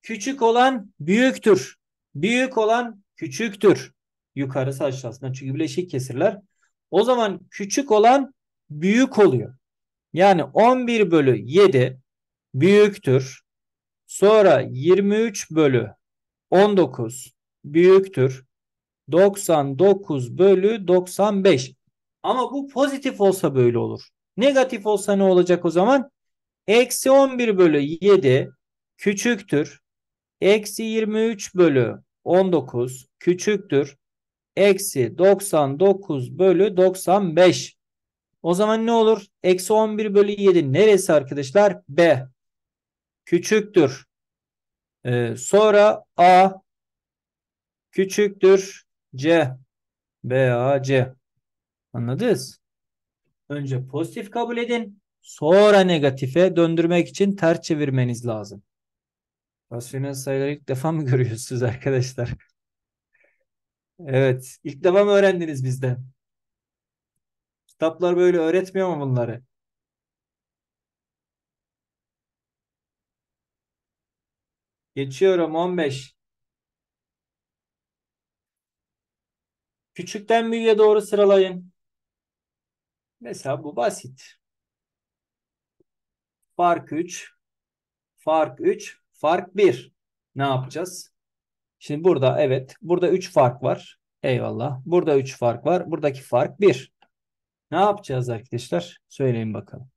Küçük olan büyüktür. Büyük olan küçüktür. Yukarısı aşağısından. Çünkü bileşik kesirler. O zaman küçük olan büyük oluyor. Yani 11 bölü 7 büyüktür. Sonra 23 bölü 19 büyüktür. 99 bölü 95. Ama bu pozitif olsa böyle olur. Negatif olsa ne olacak o zaman? Eksi 11 bölü 7 küçüktür. Eksi 23 bölü 19 küçüktür eksi 99 bölü 95. O zaman ne olur? Eksi 11 bölü 7 neresi arkadaşlar? B. Küçüktür. Ee, sonra A küçüktür C. B, A, C. Anladınız? Önce pozitif kabul edin. Sonra negatife döndürmek için ters çevirmeniz lazım. Rasyonel sayıları ilk defa mı görüyorsunuz arkadaşlar? Evet. ilk defa mı öğrendiniz bizden? Kitaplar böyle öğretmiyor mu bunları? Geçiyorum 15. Küçükten büyüğe doğru sıralayın. Mesela bu basit. Fark 3. Fark 3. Fark 1. Ne yapacağız? Şimdi burada evet. Burada 3 fark var. Eyvallah. Burada 3 fark var. Buradaki fark 1. Ne yapacağız arkadaşlar? Söyleyin bakalım.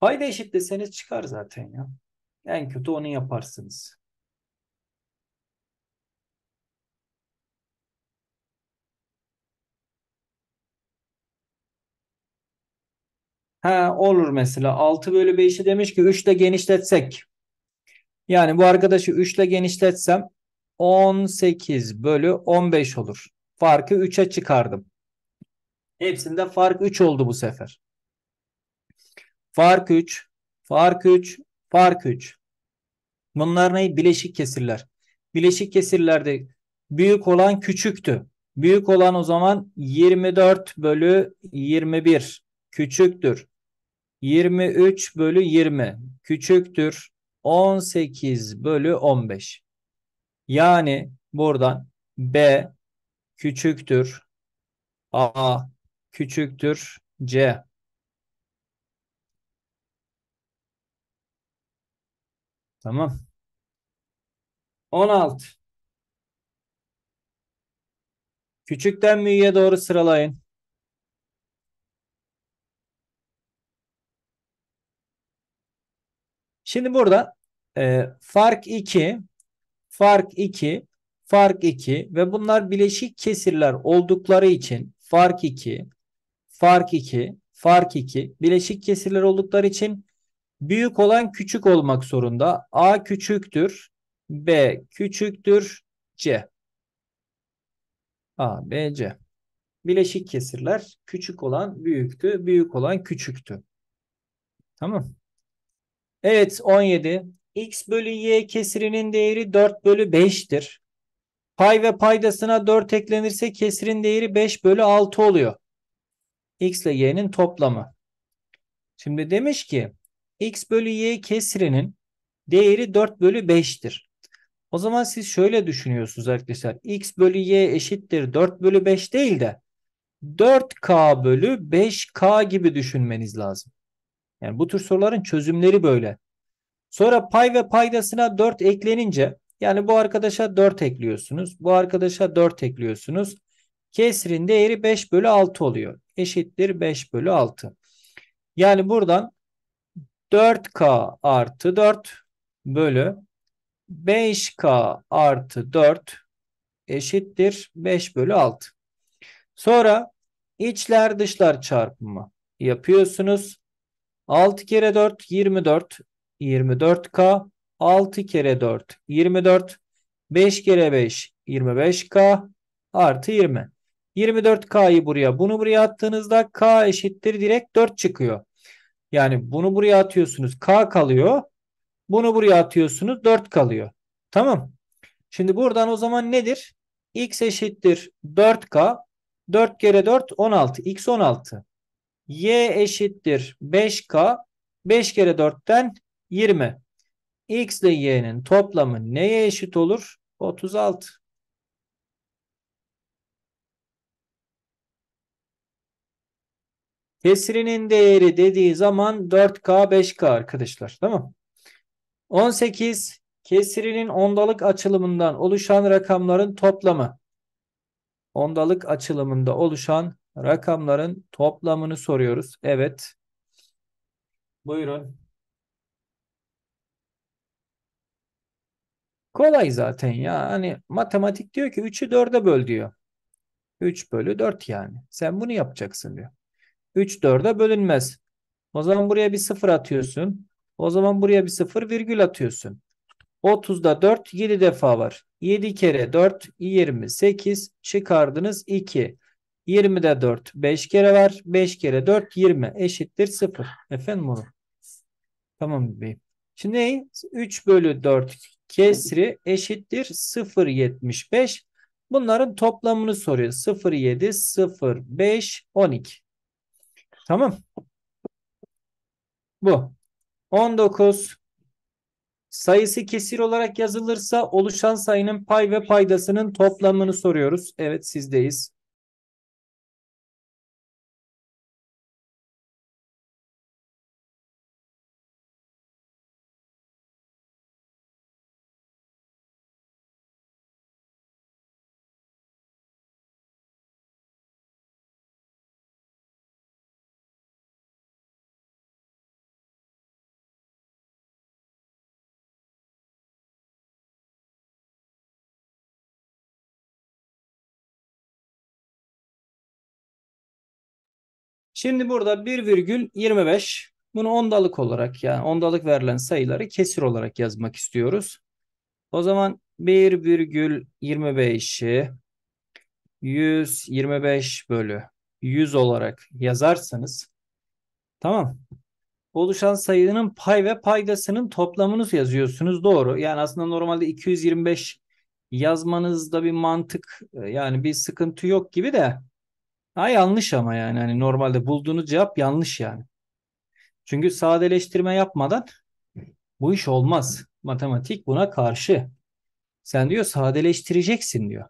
Payda eşitleseniz çıkar zaten ya. En kötü onu yaparsınız. Ha, olur mesela 6 bölü 5'i demiş ki 3 ile genişletsek. Yani bu arkadaşı 3 ile genişletsem 18 bölü 15 olur. Farkı 3'e çıkardım. Hepsinde fark 3 oldu bu sefer. Fark 3, fark 3, fark 3. Bunlar ne? Bileşik kesirler. Bileşik kesirlerde büyük olan küçüktü. Büyük olan o zaman 24 bölü 21 küçüktür. 23 bölü 20 küçüktür 18 bölü 15. Yani buradan B küçüktür A küçüktür C. Tamam. 16. Küçükten büyüğe doğru sıralayın. Şimdi burada e, fark 2, fark 2, fark 2 ve bunlar bileşik kesirler oldukları için fark 2, fark 2, fark 2 bileşik kesirler oldukları için büyük olan küçük olmak zorunda. A küçüktür, B küçüktür, C. A, B, C. Bileşik kesirler küçük olan büyüktü, büyük olan küçüktü. Tamam. Evet 17. X bölü Y kesirinin değeri 4 bölü 5'tir. Pay ve paydasına 4 eklenirse kesirin değeri 5 bölü 6 oluyor. X ile Y'nin toplamı. Şimdi demiş ki X bölü Y kesirinin değeri 4 bölü 5'tir. O zaman siz şöyle düşünüyorsunuz arkadaşlar. X bölü Y eşittir 4 bölü 5 değil de 4K bölü 5K gibi düşünmeniz lazım. Yani bu tür soruların çözümleri böyle. Sonra pay ve paydasına 4 eklenince yani bu arkadaşa 4 ekliyorsunuz. Bu arkadaşa 4 ekliyorsunuz. Kesrin değeri 5 bölü 6 oluyor. Eşittir 5 bölü 6. Yani buradan 4K artı 4 bölü 5K artı 4 eşittir 5 bölü 6. Sonra içler dışlar çarpımı yapıyorsunuz. 6 kere 4 24. 24K. 6 kere 4 24. 5 kere 5 25K artı 20. 24K'yı buraya bunu buraya attığınızda K eşittir direkt 4 çıkıyor. Yani bunu buraya atıyorsunuz K kalıyor. Bunu buraya atıyorsunuz 4 kalıyor. Tamam. Şimdi buradan o zaman nedir? X eşittir 4K. 4 kere 4 16. X 16 y eşittir 5k. 5 kere 4'ten 20. x ile y'nin toplamı neye eşit olur? 36. Kesirinin değeri dediği zaman 4K 5K arkadaşlar. Tamam. 18 kesirinin ondalık açılımından oluşan rakamların toplamı. Ondalık açılımında oluşan Rakamların toplamını soruyoruz. Evet. Buyurun. Kolay zaten ya. Hani matematik diyor ki 3'ü 4'e böl diyor. 3 bölü 4 yani. Sen bunu yapacaksın diyor. 3 4'e bölünmez. O zaman buraya bir 0 atıyorsun. O zaman buraya bir 0 virgül atıyorsun. 30'da 4 7 defa var. 7 kere 4 28 çıkardınız 2. 20'de 4 5 kere var. 5 kere 4 20 eşittir 0. Efendim bunu. Tamam beyim. Şimdi ne? 3 bölü 4 kesri eşittir 0.75. Bunların toplamını soruyor. 0.7, 0.5, 12. Tamam. Bu. 19 sayısı kesir olarak yazılırsa oluşan sayının pay ve paydasının toplamını soruyoruz. Evet sizdeyiz. Şimdi burada 1,25 bunu ondalık olarak yani ondalık verilen sayıları kesir olarak yazmak istiyoruz. O zaman 1,25'i 125 bölü 100 olarak yazarsanız tamam oluşan sayının pay ve paydasının toplamını yazıyorsunuz. Doğru. Yani aslında normalde 225 yazmanızda bir mantık yani bir sıkıntı yok gibi de Ha yanlış ama yani hani normalde bulduğunuz cevap yanlış yani. Çünkü sadeleştirme yapmadan bu iş olmaz. Matematik buna karşı. Sen diyor sadeleştireceksin diyor.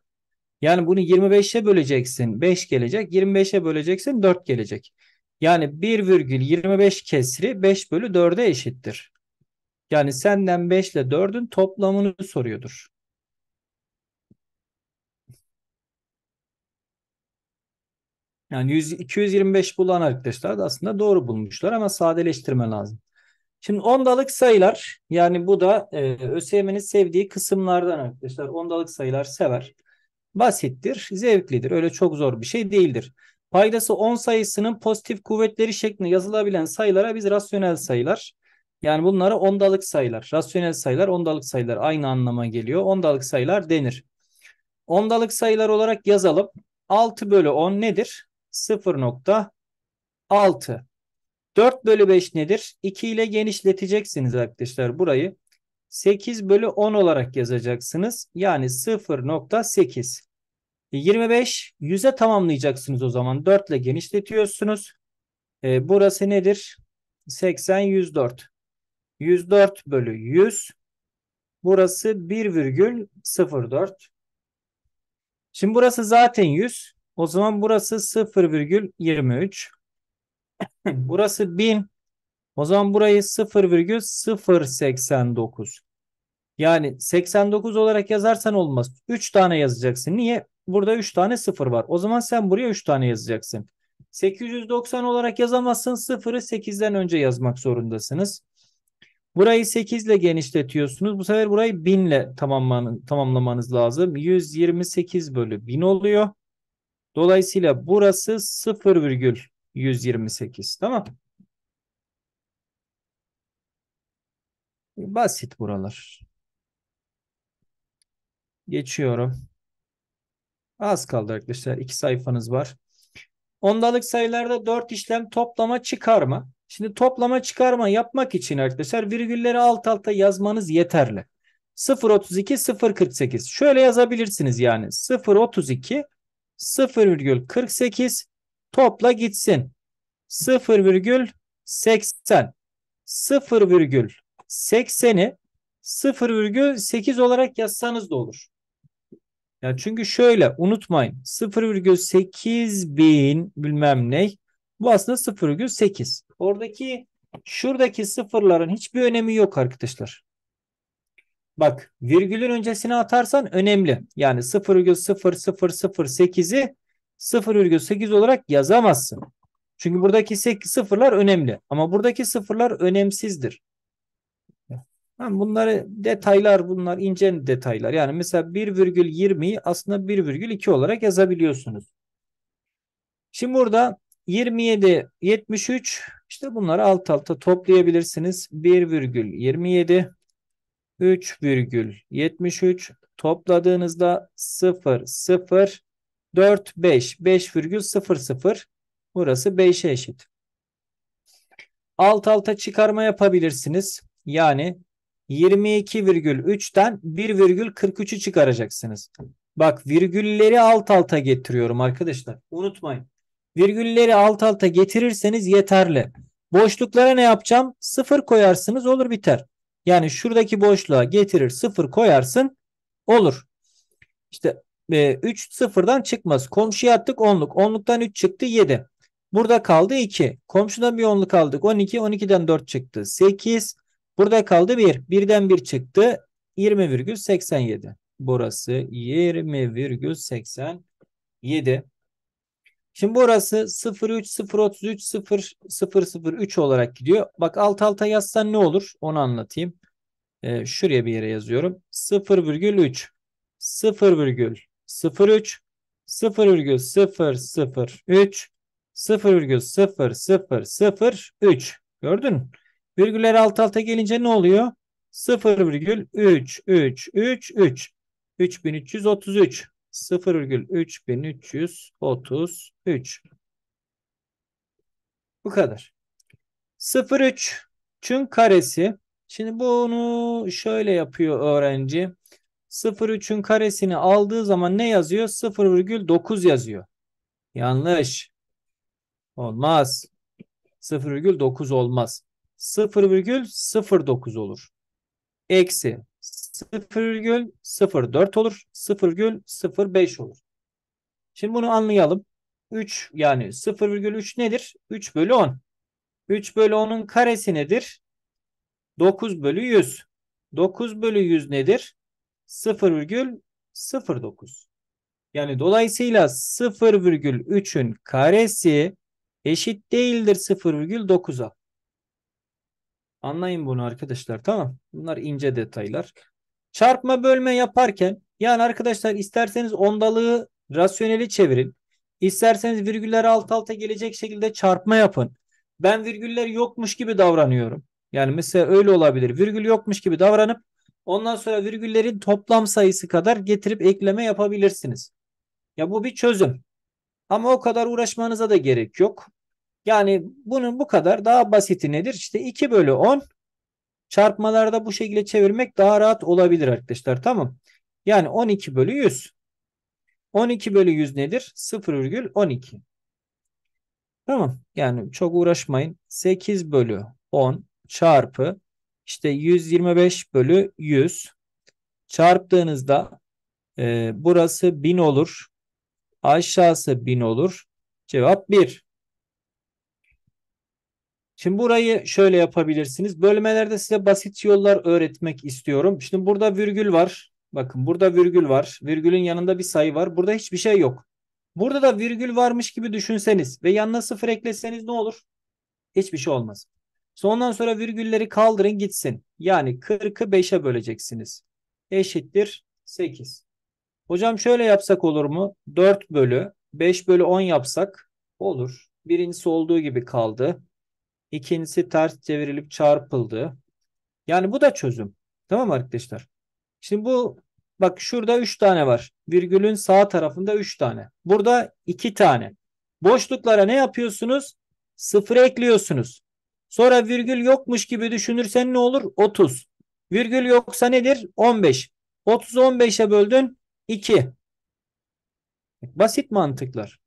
Yani bunu 25'e böleceksin 5 gelecek. 25'e böleceksin 4 gelecek. Yani 1,25 kesri 5 bölü 4'e eşittir. Yani senden 5 ile 4'ün toplamını soruyordur. Yani 100, 225 bulan arkadaşlar da aslında doğru bulmuşlar ama sadeleştirme lazım. Şimdi ondalık sayılar yani bu da e, ÖSYM'nin sevdiği kısımlardan arkadaşlar. Ondalık sayılar sever. Basittir, zevklidir. Öyle çok zor bir şey değildir. Paydası 10 sayısının pozitif kuvvetleri şeklinde yazılabilen sayılara biz rasyonel sayılar. Yani bunlara ondalık sayılar. Rasyonel sayılar, ondalık sayılar aynı anlama geliyor. Ondalık sayılar denir. Ondalık sayılar olarak yazalım. 6 bölü 10 nedir? 0.6. 4 bölü 5 nedir? 2 ile genişleteceksiniz arkadaşlar burayı. 8 bölü 10 olarak yazacaksınız. Yani 0.8. 25 100'e tamamlayacaksınız o zaman. 4 ile genişletiyorsunuz. E, burası nedir? 80 104. 104 bölü 100. Burası 1,04. Şimdi burası zaten 100. O zaman burası 0,23. burası 1000. O zaman burayı 0,089. Yani 89 olarak yazarsan olmaz. 3 tane yazacaksın. Niye? Burada 3 tane 0 var. O zaman sen buraya 3 tane yazacaksın. 890 olarak yazamazsın. 0'ı 8'den önce yazmak zorundasınız. Burayı 8 ile genişletiyorsunuz. Bu sefer burayı 1000 ile tamamlamanız lazım. 128 bölü 1000 oluyor. Dolayısıyla burası 0,128 tamam Basit buralar. Geçiyorum. Az kaldı arkadaşlar. İki sayfanız var. Ondalık sayılarda dört işlem toplama çıkarma. Şimdi toplama çıkarma yapmak için arkadaşlar virgülleri alt alta yazmanız yeterli. 032 048 şöyle yazabilirsiniz yani 032 0,48 topla gitsin. 0,80 0,80'i 0,8 olarak yazsanız da olur. Yani çünkü şöyle unutmayın 0,8 bin bilmem ne bu aslında 0,8. Oradaki şuradaki sıfırların hiçbir önemi yok arkadaşlar. Bak virgülün öncesine atarsan önemli. Yani 0,0008'i 0,8 olarak yazamazsın. Çünkü buradaki sıfırlar önemli. Ama buradaki sıfırlar önemsizdir. Yani bunları detaylar bunlar ince detaylar. Yani mesela 1,20'yi aslında 1,2 olarak yazabiliyorsunuz. Şimdi burada 27, 73 işte bunları alt alta toplayabilirsiniz. 1,27 3,73 topladığınızda 0, 0, 4, 5, 5,00 burası 5'e eşit. Alt alta çıkarma yapabilirsiniz. Yani 22,3'ten 1,43'ü çıkaracaksınız. Bak virgülleri alt alta getiriyorum arkadaşlar. Unutmayın. Virgülleri alt alta getirirseniz yeterli. Boşluklara ne yapacağım? 0 koyarsınız olur biter. Yani şuradaki boşluğa getirir 0 koyarsın olur. İşte e, 3 sıfırdan çıkmaz. Komşuya attık 10'luk. 10'luktan 3 çıktı 7. Burada kaldı 2. Komşudan bir 10'luk aldık. 12. 12'den 4 çıktı. 8. Burada kaldı 1. 1'den 1 çıktı. 20,87. Burası 20,87. Şimdi burası 03 033 0 003 olarak gidiyor. Bak alt alta yazsan ne olur? Onu anlatayım. Ee, şuraya bir yere yazıyorum. 0,3 0,03 0,003 0,0003 Gördün mü? Virgüller alt alta gelince ne oluyor? 0,3333 3333 0,3333. Bu kadar. 0,3'ün karesi. Şimdi bunu şöyle yapıyor öğrenci. 0,3'ün karesini aldığı zaman ne yazıyor? 0,9 yazıyor. Yanlış. Olmaz. 0,9 olmaz. 0,09 olur. Eksi 0,04 olur. 0,05 olur. Şimdi bunu anlayalım. 3 yani 0,3 nedir? 3 bölü 10. 3 bölü 10'un karesi nedir? 9 bölü 100. 9 bölü 100 nedir? 0,09. Yani dolayısıyla 0,3'ün karesi eşit değildir 0,9'a. Anlayın bunu arkadaşlar tamam. Bunlar ince detaylar. Çarpma bölme yaparken yani arkadaşlar isterseniz ondalığı rasyoneli çevirin. İsterseniz virgüller alt alta gelecek şekilde çarpma yapın. Ben virgüller yokmuş gibi davranıyorum. Yani mesela öyle olabilir. Virgül yokmuş gibi davranıp ondan sonra virgüllerin toplam sayısı kadar getirip ekleme yapabilirsiniz. Ya bu bir çözüm. Ama o kadar uğraşmanıza da gerek yok. Yani bunun bu kadar daha basiti nedir? İşte 2 bölü 10 Çarpmalarda bu şekilde çevirmek daha rahat olabilir arkadaşlar. Tamam. Yani 12 bölü 100. 12 bölü 100 nedir? 0,12. Tamam. Yani çok uğraşmayın. 8 bölü 10 çarpı işte 125 bölü 100 çarptığınızda e, burası 1000 olur. Aşağısı 1000 olur. Cevap 1. Şimdi burayı şöyle yapabilirsiniz. Bölmelerde size basit yollar öğretmek istiyorum. Şimdi burada virgül var. Bakın burada virgül var. Virgülün yanında bir sayı var. Burada hiçbir şey yok. Burada da virgül varmış gibi düşünseniz ve yanına sıfır ekleseniz ne olur? Hiçbir şey olmaz. Ondan sonra virgülleri kaldırın gitsin. Yani 40'ı 5'e böleceksiniz. Eşittir 8. Hocam şöyle yapsak olur mu? 4 bölü 5 bölü 10 yapsak olur. Birincisi olduğu gibi kaldı. İkincisi ters çevrilip çarpıldı. Yani bu da çözüm. Tamam arkadaşlar? Şimdi bu bak şurada 3 tane var. Virgülün sağ tarafında 3 tane. Burada 2 tane. Boşluklara ne yapıyorsunuz? Sıfır ekliyorsunuz. Sonra virgül yokmuş gibi düşünürsen ne olur? 30. Virgül yoksa nedir? 15. 30 15'e böldün 2. Basit mantıklar.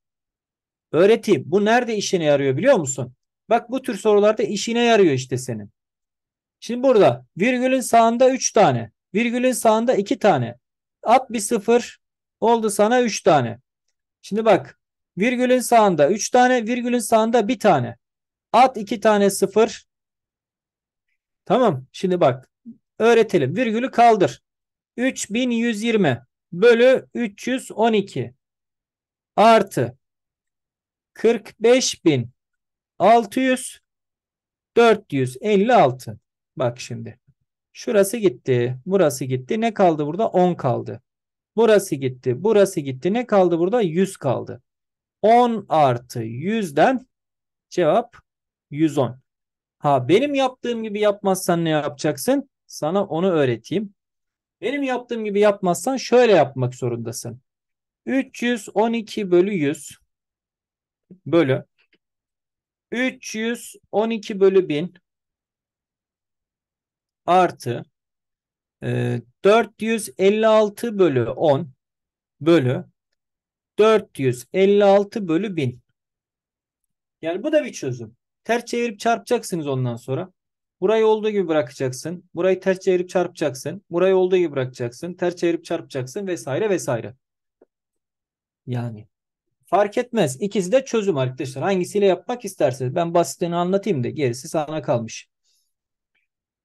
Öğreti bu nerede işine yarıyor biliyor musun? Bak bu tür sorularda işine yarıyor işte senin. Şimdi burada virgülün sağında 3 tane. Virgülün sağında 2 tane. At bir sıfır oldu sana 3 tane. Şimdi bak virgülün sağında 3 tane virgülün sağında 1 tane. At 2 tane sıfır. Tamam şimdi bak öğretelim. Virgülü kaldır. 3120 bölü 312 artı 45000 600 456. Bak şimdi. Şurası gitti. Burası gitti. Ne kaldı burada? 10 kaldı. Burası gitti. Burası gitti. Ne kaldı burada? 100 kaldı. 10 artı 100'den cevap 110. Ha benim yaptığım gibi yapmazsan ne yapacaksın? Sana onu öğreteyim. Benim yaptığım gibi yapmazsan şöyle yapmak zorundasın. 312 bölü 100 bölü 312 bölü 1000 artı e, 456 bölü 10 bölü 456 bölü 1000. Yani bu da bir çözüm. Ters çevirip çarpacaksınız ondan sonra. Burayı olduğu gibi bırakacaksın. Burayı ters çevirip çarpacaksın. Burayı olduğu gibi bırakacaksın. Ters çevirip çarpacaksın vesaire vesaire. Yani Fark etmez. İkisi de çözüm arkadaşlar. Hangisiyle yapmak isterseniz. Ben basitini anlatayım da gerisi sana kalmış.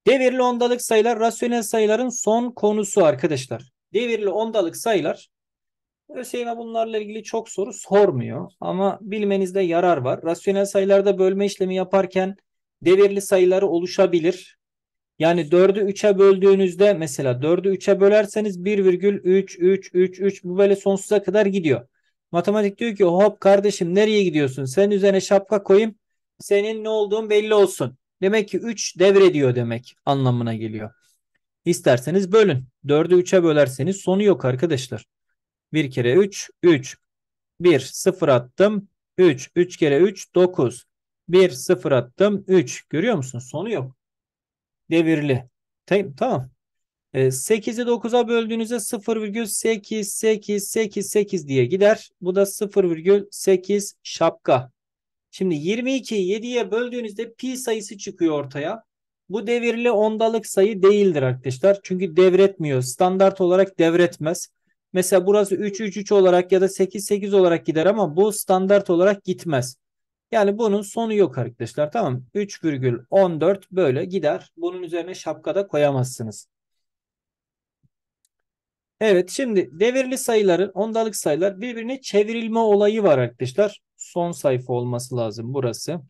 Devirli ondalık sayılar rasyonel sayıların son konusu arkadaşlar. Devirli ondalık sayılar ÖSYM bunlarla ilgili çok soru sormuyor ama bilmenizde yarar var. Rasyonel sayılarda bölme işlemi yaparken devirli sayıları oluşabilir. Yani 4'ü 3'e böldüğünüzde mesela 4'ü 3'e bölerseniz 1,3, 3, 3, 3 bu böyle sonsuza kadar gidiyor. Matematik diyor ki hop kardeşim nereye gidiyorsun? Sen üzerine şapka koyayım. Senin ne olduğun belli olsun. Demek ki 3 devrediyor demek anlamına geliyor. İsterseniz bölün. 4'ü 3'e bölerseniz sonu yok arkadaşlar. 1 kere 3 3. 1 0 attım 3. 3 kere 3 9. 1 0 attım 3. Görüyor musun? Sonu yok. Devirli. Tamam. 8'i ee, 9'a böldüğünüzde 0,8888 diye gider. Bu da 0,8 şapka. Şimdi 22'yi 7'ye böldüğünüzde pi sayısı çıkıyor ortaya. Bu devirli ondalık sayı değildir arkadaşlar. Çünkü devretmiyor. Standart olarak devretmez. Mesela burası 3 3 3 olarak ya da 8 8 olarak gider ama bu standart olarak gitmez. Yani bunun sonu yok arkadaşlar. Tamam 3,14 böyle gider. Bunun üzerine şapka da koyamazsınız. Evet şimdi devirli sayıların ondalık sayılar birbirine çevrilme olayı var arkadaşlar. Son sayfa olması lazım burası.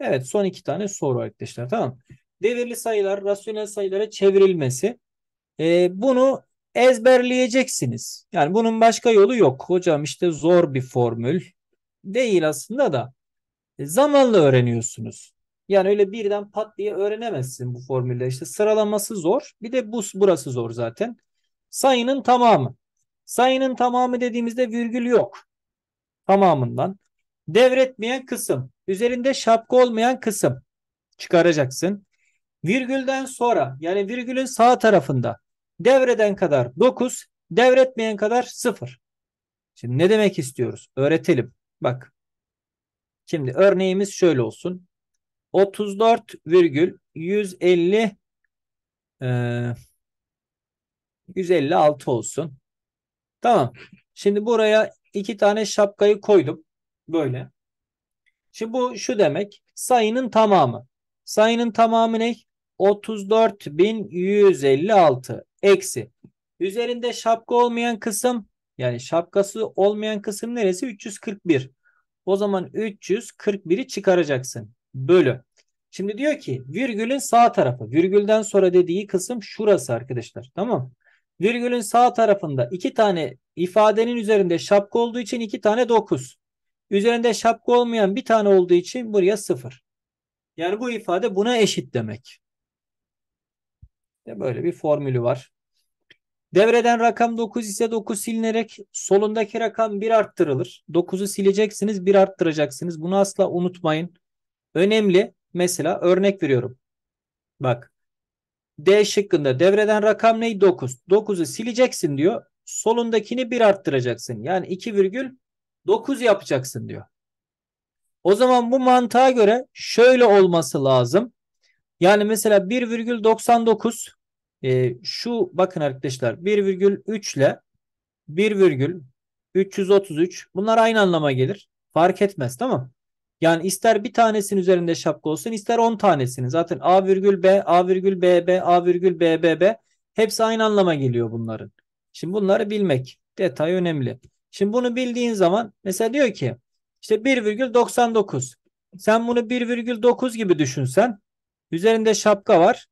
Evet son iki tane soru arkadaşlar tamam. Devirli sayılar rasyonel sayılara çevrilmesi. Ee, bunu ezberleyeceksiniz. Yani bunun başka yolu yok. Hocam işte zor bir formül. Değil aslında da e, zamanla öğreniyorsunuz. Yani öyle birden pat diye öğrenemezsin bu formülleri. İşte sıralaması zor. Bir de bu burası zor zaten sayının tamamı. Sayının tamamı dediğimizde virgül yok. Tamamından. Devretmeyen kısım. Üzerinde şapka olmayan kısım. Çıkaracaksın. Virgülden sonra yani virgülün sağ tarafında devreden kadar 9, devretmeyen kadar 0. Şimdi ne demek istiyoruz? Öğretelim. Bak. Şimdi örneğimiz şöyle olsun. 34,150 eee 156 olsun. Tamam. Şimdi buraya iki tane şapkayı koydum. Böyle. Şimdi bu şu demek. Sayının tamamı. Sayının tamamı ne? 34.156 eksi. Üzerinde şapka olmayan kısım yani şapkası olmayan kısım neresi? 341. O zaman 341'i çıkaracaksın. Bölü. Şimdi diyor ki virgülün sağ tarafı. Virgülden sonra dediği kısım şurası arkadaşlar. Tamam Virgülün sağ tarafında iki tane ifadenin üzerinde şapka olduğu için iki tane 9. Üzerinde şapka olmayan bir tane olduğu için buraya 0. Yani bu ifade buna eşit demek. İşte böyle bir formülü var. Devreden rakam 9 ise 9 silinerek solundaki rakam 1 arttırılır. 9'u sileceksiniz 1 arttıracaksınız. Bunu asla unutmayın. Önemli. Mesela örnek veriyorum. Bak D şıkkında devreden rakam ney? 9. 9'u sileceksin diyor. Solundakini 1 arttıracaksın. Yani 2,9 yapacaksın diyor. O zaman bu mantığa göre şöyle olması lazım. Yani mesela 1,99 e, şu bakın arkadaşlar 1,3 ile 1,333 bunlar aynı anlama gelir. Fark etmez tamam yani ister bir tanesinin üzerinde şapka olsun ister 10 tanesinin. Zaten A virgül B, A virgül BB, A virgül BBB hepsi aynı anlama geliyor bunların. Şimdi bunları bilmek detay önemli. Şimdi bunu bildiğin zaman mesela diyor ki işte 1,99. Sen bunu 1,9 gibi düşünsen üzerinde şapka var.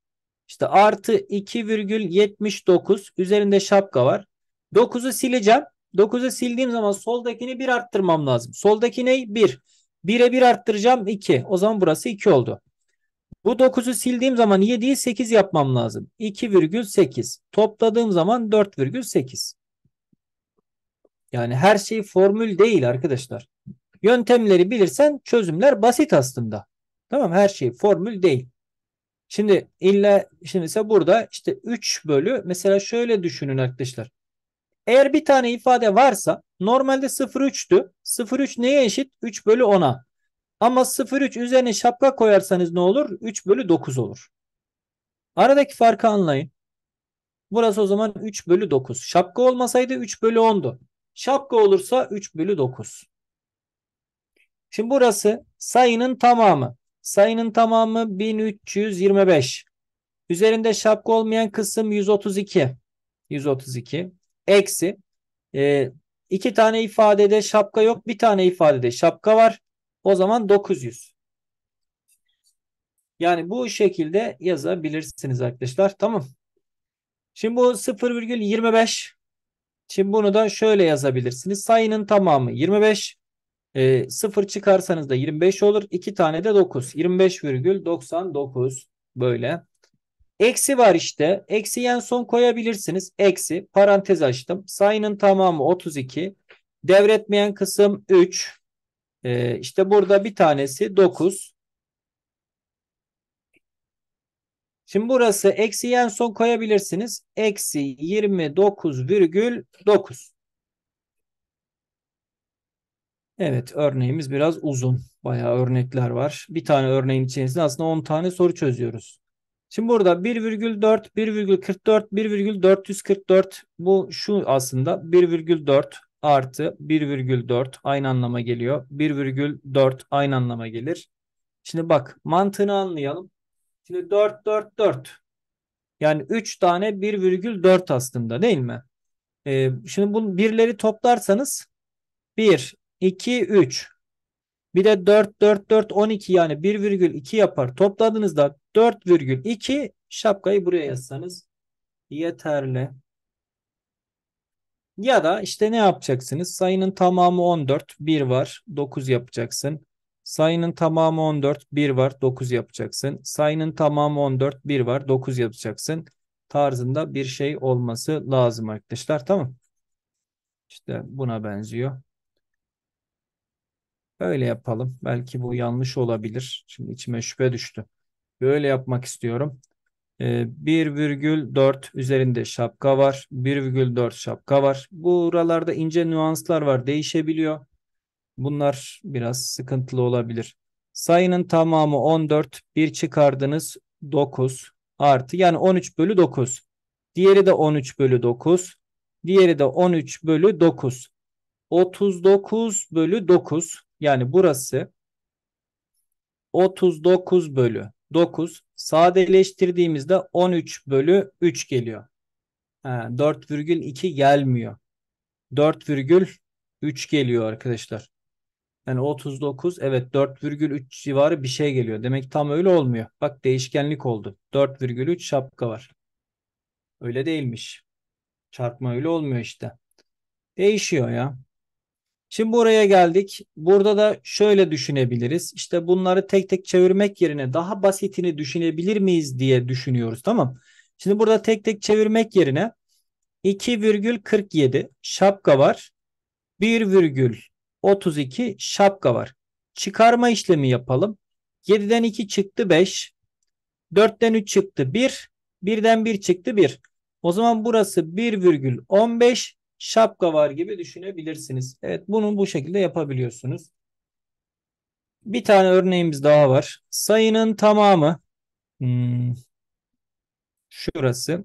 İşte artı 2,79 üzerinde şapka var. 9'u sileceğim. 9'u sildiğim zaman soldakini 1 arttırmam lazım. Soldaki ne? 1. 1'e 1 arttıracağım 2. O zaman burası 2 oldu. Bu 9'u sildiğim zaman 7'yi 8 yapmam lazım. 2,8. Topladığım zaman 4,8. Yani her şey formül değil arkadaşlar. Yöntemleri bilirsen çözümler basit aslında. Tamam her şey formül değil. Şimdi illa şimdi ise burada işte 3 bölü mesela şöyle düşünün arkadaşlar. Eğer bir tane ifade varsa normalde 0,3'tü. 0,3 neye eşit? 3 bölü 10'a. Ama 0,3 üzerine şapka koyarsanız ne olur? 3 bölü 9 olur. Aradaki farkı anlayın. Burası o zaman 3 bölü 9. Şapka olmasaydı 3 bölü 10'du. Şapka olursa 3 bölü 9. Şimdi burası sayının tamamı. Sayının tamamı 1325. Üzerinde şapka olmayan kısım 132. 132 eksi e, iki tane ifadede şapka yok bir tane ifadede şapka var. O zaman 900. Yani bu şekilde yazabilirsiniz arkadaşlar. Tamam. Şimdi bu 0,25. Şimdi bunu da şöyle yazabilirsiniz. Sayının tamamı 25. E, 0 çıkarsanız da 25 olur. 2 tane de 9. 25,99 böyle. Eksi var işte. Eksi en son koyabilirsiniz. Eksi parantez açtım. Sayının tamamı 32. Devretmeyen kısım 3. Ee, işte burada bir tanesi 9. Şimdi burası eksi en son koyabilirsiniz. Eksi 29,9. Evet örneğimiz biraz uzun. Bayağı örnekler var. Bir tane örneğin içerisinde aslında 10 tane soru çözüyoruz. Şimdi burada 1,4, 1,44, 1,444 bu şu aslında 1,4 artı 1,4 aynı anlama geliyor. 1,4 aynı anlama gelir. Şimdi bak mantığını anlayalım. Şimdi 4, 4, 4. Yani 3 tane 1,4 aslında değil mi? Ee, şimdi bunu birleri toplarsanız 1, 2, 3. Bir de 4 4 4 12 yani 1,2 yapar. Topladığınızda 4,2 şapkayı buraya yazsanız yeterli. Ya da işte ne yapacaksınız? Sayının tamamı 14, 1 var, 9 yapacaksın. Sayının tamamı 14, 1 var, 9 yapacaksın. Sayının tamamı 14, 1 var, 9 yapacaksın. Tarzında bir şey olması lazım arkadaşlar. Tamam. İşte buna benziyor. Öyle yapalım. Belki bu yanlış olabilir. Şimdi içime şüphe düştü. Böyle yapmak istiyorum. 1,4 ee, üzerinde şapka var. 1,4 şapka var. Buralarda ince nüanslar var. Değişebiliyor. Bunlar biraz sıkıntılı olabilir. Sayının tamamı 14. Bir çıkardınız 9 artı yani 13 bölü 9. Diğeri de 13 bölü 9. Diğeri de 13 bölü 9. 39 bölü 9. Yani burası 39 bölü 9 sadeleştirdiğimizde 13 bölü 3 geliyor. 4,2 gelmiyor. 4,3 geliyor arkadaşlar. Yani 39 evet 4,3 civarı bir şey geliyor. Demek tam öyle olmuyor. Bak değişkenlik oldu. 4,3 şapka var. Öyle değilmiş. Çarpma öyle olmuyor işte. Değişiyor ya. Şimdi buraya geldik. Burada da şöyle düşünebiliriz. İşte bunları tek tek çevirmek yerine daha basitini düşünebilir miyiz diye düşünüyoruz. Tamam. Şimdi burada tek tek çevirmek yerine 2,47 şapka var. 1,32 şapka var. Çıkarma işlemi yapalım. 7'den 2 çıktı 5. 4'ten 3 çıktı 1. 1'den 1 çıktı 1. O zaman burası 1,15 şapka var gibi düşünebilirsiniz. Evet bunu bu şekilde yapabiliyorsunuz. Bir tane örneğimiz daha var. Sayının tamamı hmm, şurası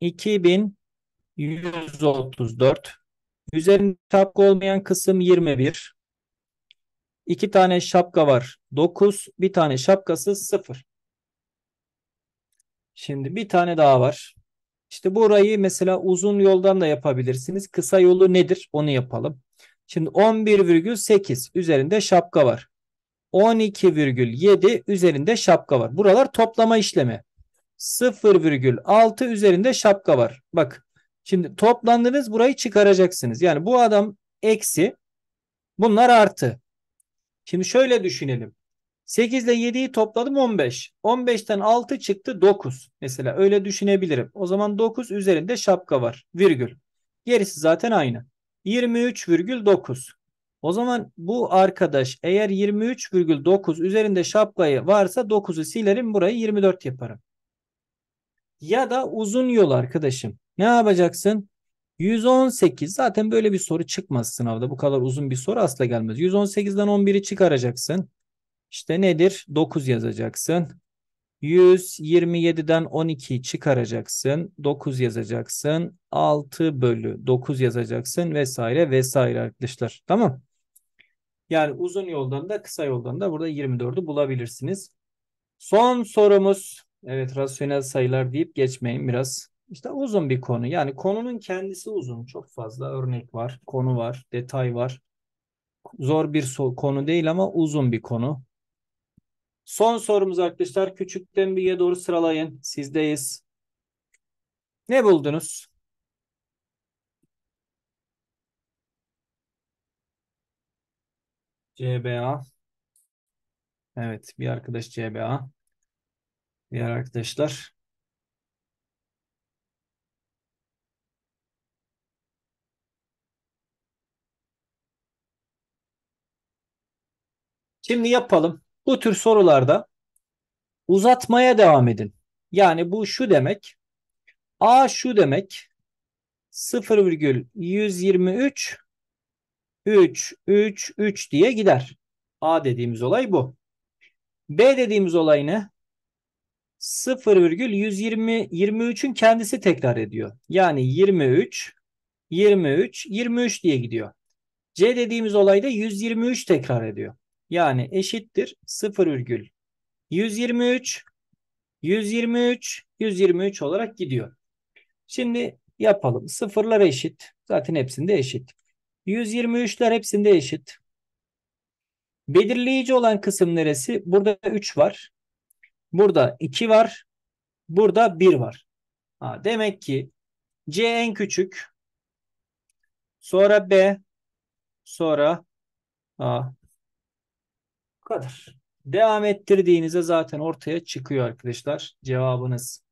2134. Üzerinde şapka olmayan kısım 21. İki tane şapka var 9. Bir tane şapkasız 0. Şimdi bir tane daha var. İşte bu burayı mesela uzun yoldan da yapabilirsiniz. Kısa yolu nedir? Onu yapalım. Şimdi 11,8 üzerinde şapka var. 12,7 üzerinde şapka var. Buralar toplama işlemi. 0,6 üzerinde şapka var. Bak şimdi toplandınız burayı çıkaracaksınız. Yani bu adam eksi bunlar artı. Şimdi şöyle düşünelim. 8 ile 7'yi topladım 15. 15'ten 6 çıktı 9. Mesela öyle düşünebilirim. O zaman 9 üzerinde şapka var. Virgül. Gerisi zaten aynı. 23,9. O zaman bu arkadaş eğer 23,9 üzerinde şapkayı varsa 9'u silerim burayı 24 yaparım. Ya da uzun yol arkadaşım. Ne yapacaksın? 118 zaten böyle bir soru çıkmaz sınavda. Bu kadar uzun bir soru asla gelmez. 118'den 11'i çıkaracaksın. İşte nedir? 9 yazacaksın. 127'den 12 çıkaracaksın. 9 yazacaksın. 6 bölü 9 yazacaksın vesaire vesaire arkadaşlar. Tamam. Yani uzun yoldan da kısa yoldan da burada 24'ü bulabilirsiniz. Son sorumuz. Evet rasyonel sayılar deyip geçmeyin biraz. İşte uzun bir konu. Yani konunun kendisi uzun. Çok fazla örnek var, konu var, detay var. Zor bir konu değil ama uzun bir konu. Son sorumuz arkadaşlar. Küçükten büyüğe doğru sıralayın. Sizdeyiz. Ne buldunuz? CBA. Evet bir arkadaş CBA. Diğer arkadaşlar. Şimdi yapalım. Bu tür sorularda uzatmaya devam edin. Yani bu şu demek. A şu demek 0,123 3 3 3 diye gider. A dediğimiz olay bu. B dediğimiz olay ne? 0,120 23'ün kendisi tekrar ediyor. Yani 23 23 23 diye gidiyor. C dediğimiz olayda 123 tekrar ediyor. Yani eşittir 0, 123 123 123 olarak gidiyor. Şimdi yapalım. Sıfırlar eşit. Zaten hepsinde eşit. 123'ler hepsinde eşit. Belirleyici olan kısım neresi? Burada 3 var. Burada 2 var. Burada 1 var. Ha, demek ki C en küçük. Sonra B. Sonra A kadar. Devam ettirdiğinizde zaten ortaya çıkıyor arkadaşlar cevabınız.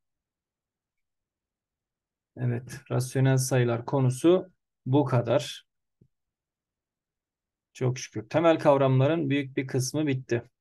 Evet, rasyonel sayılar konusu bu kadar. Çok şükür. Temel kavramların büyük bir kısmı bitti.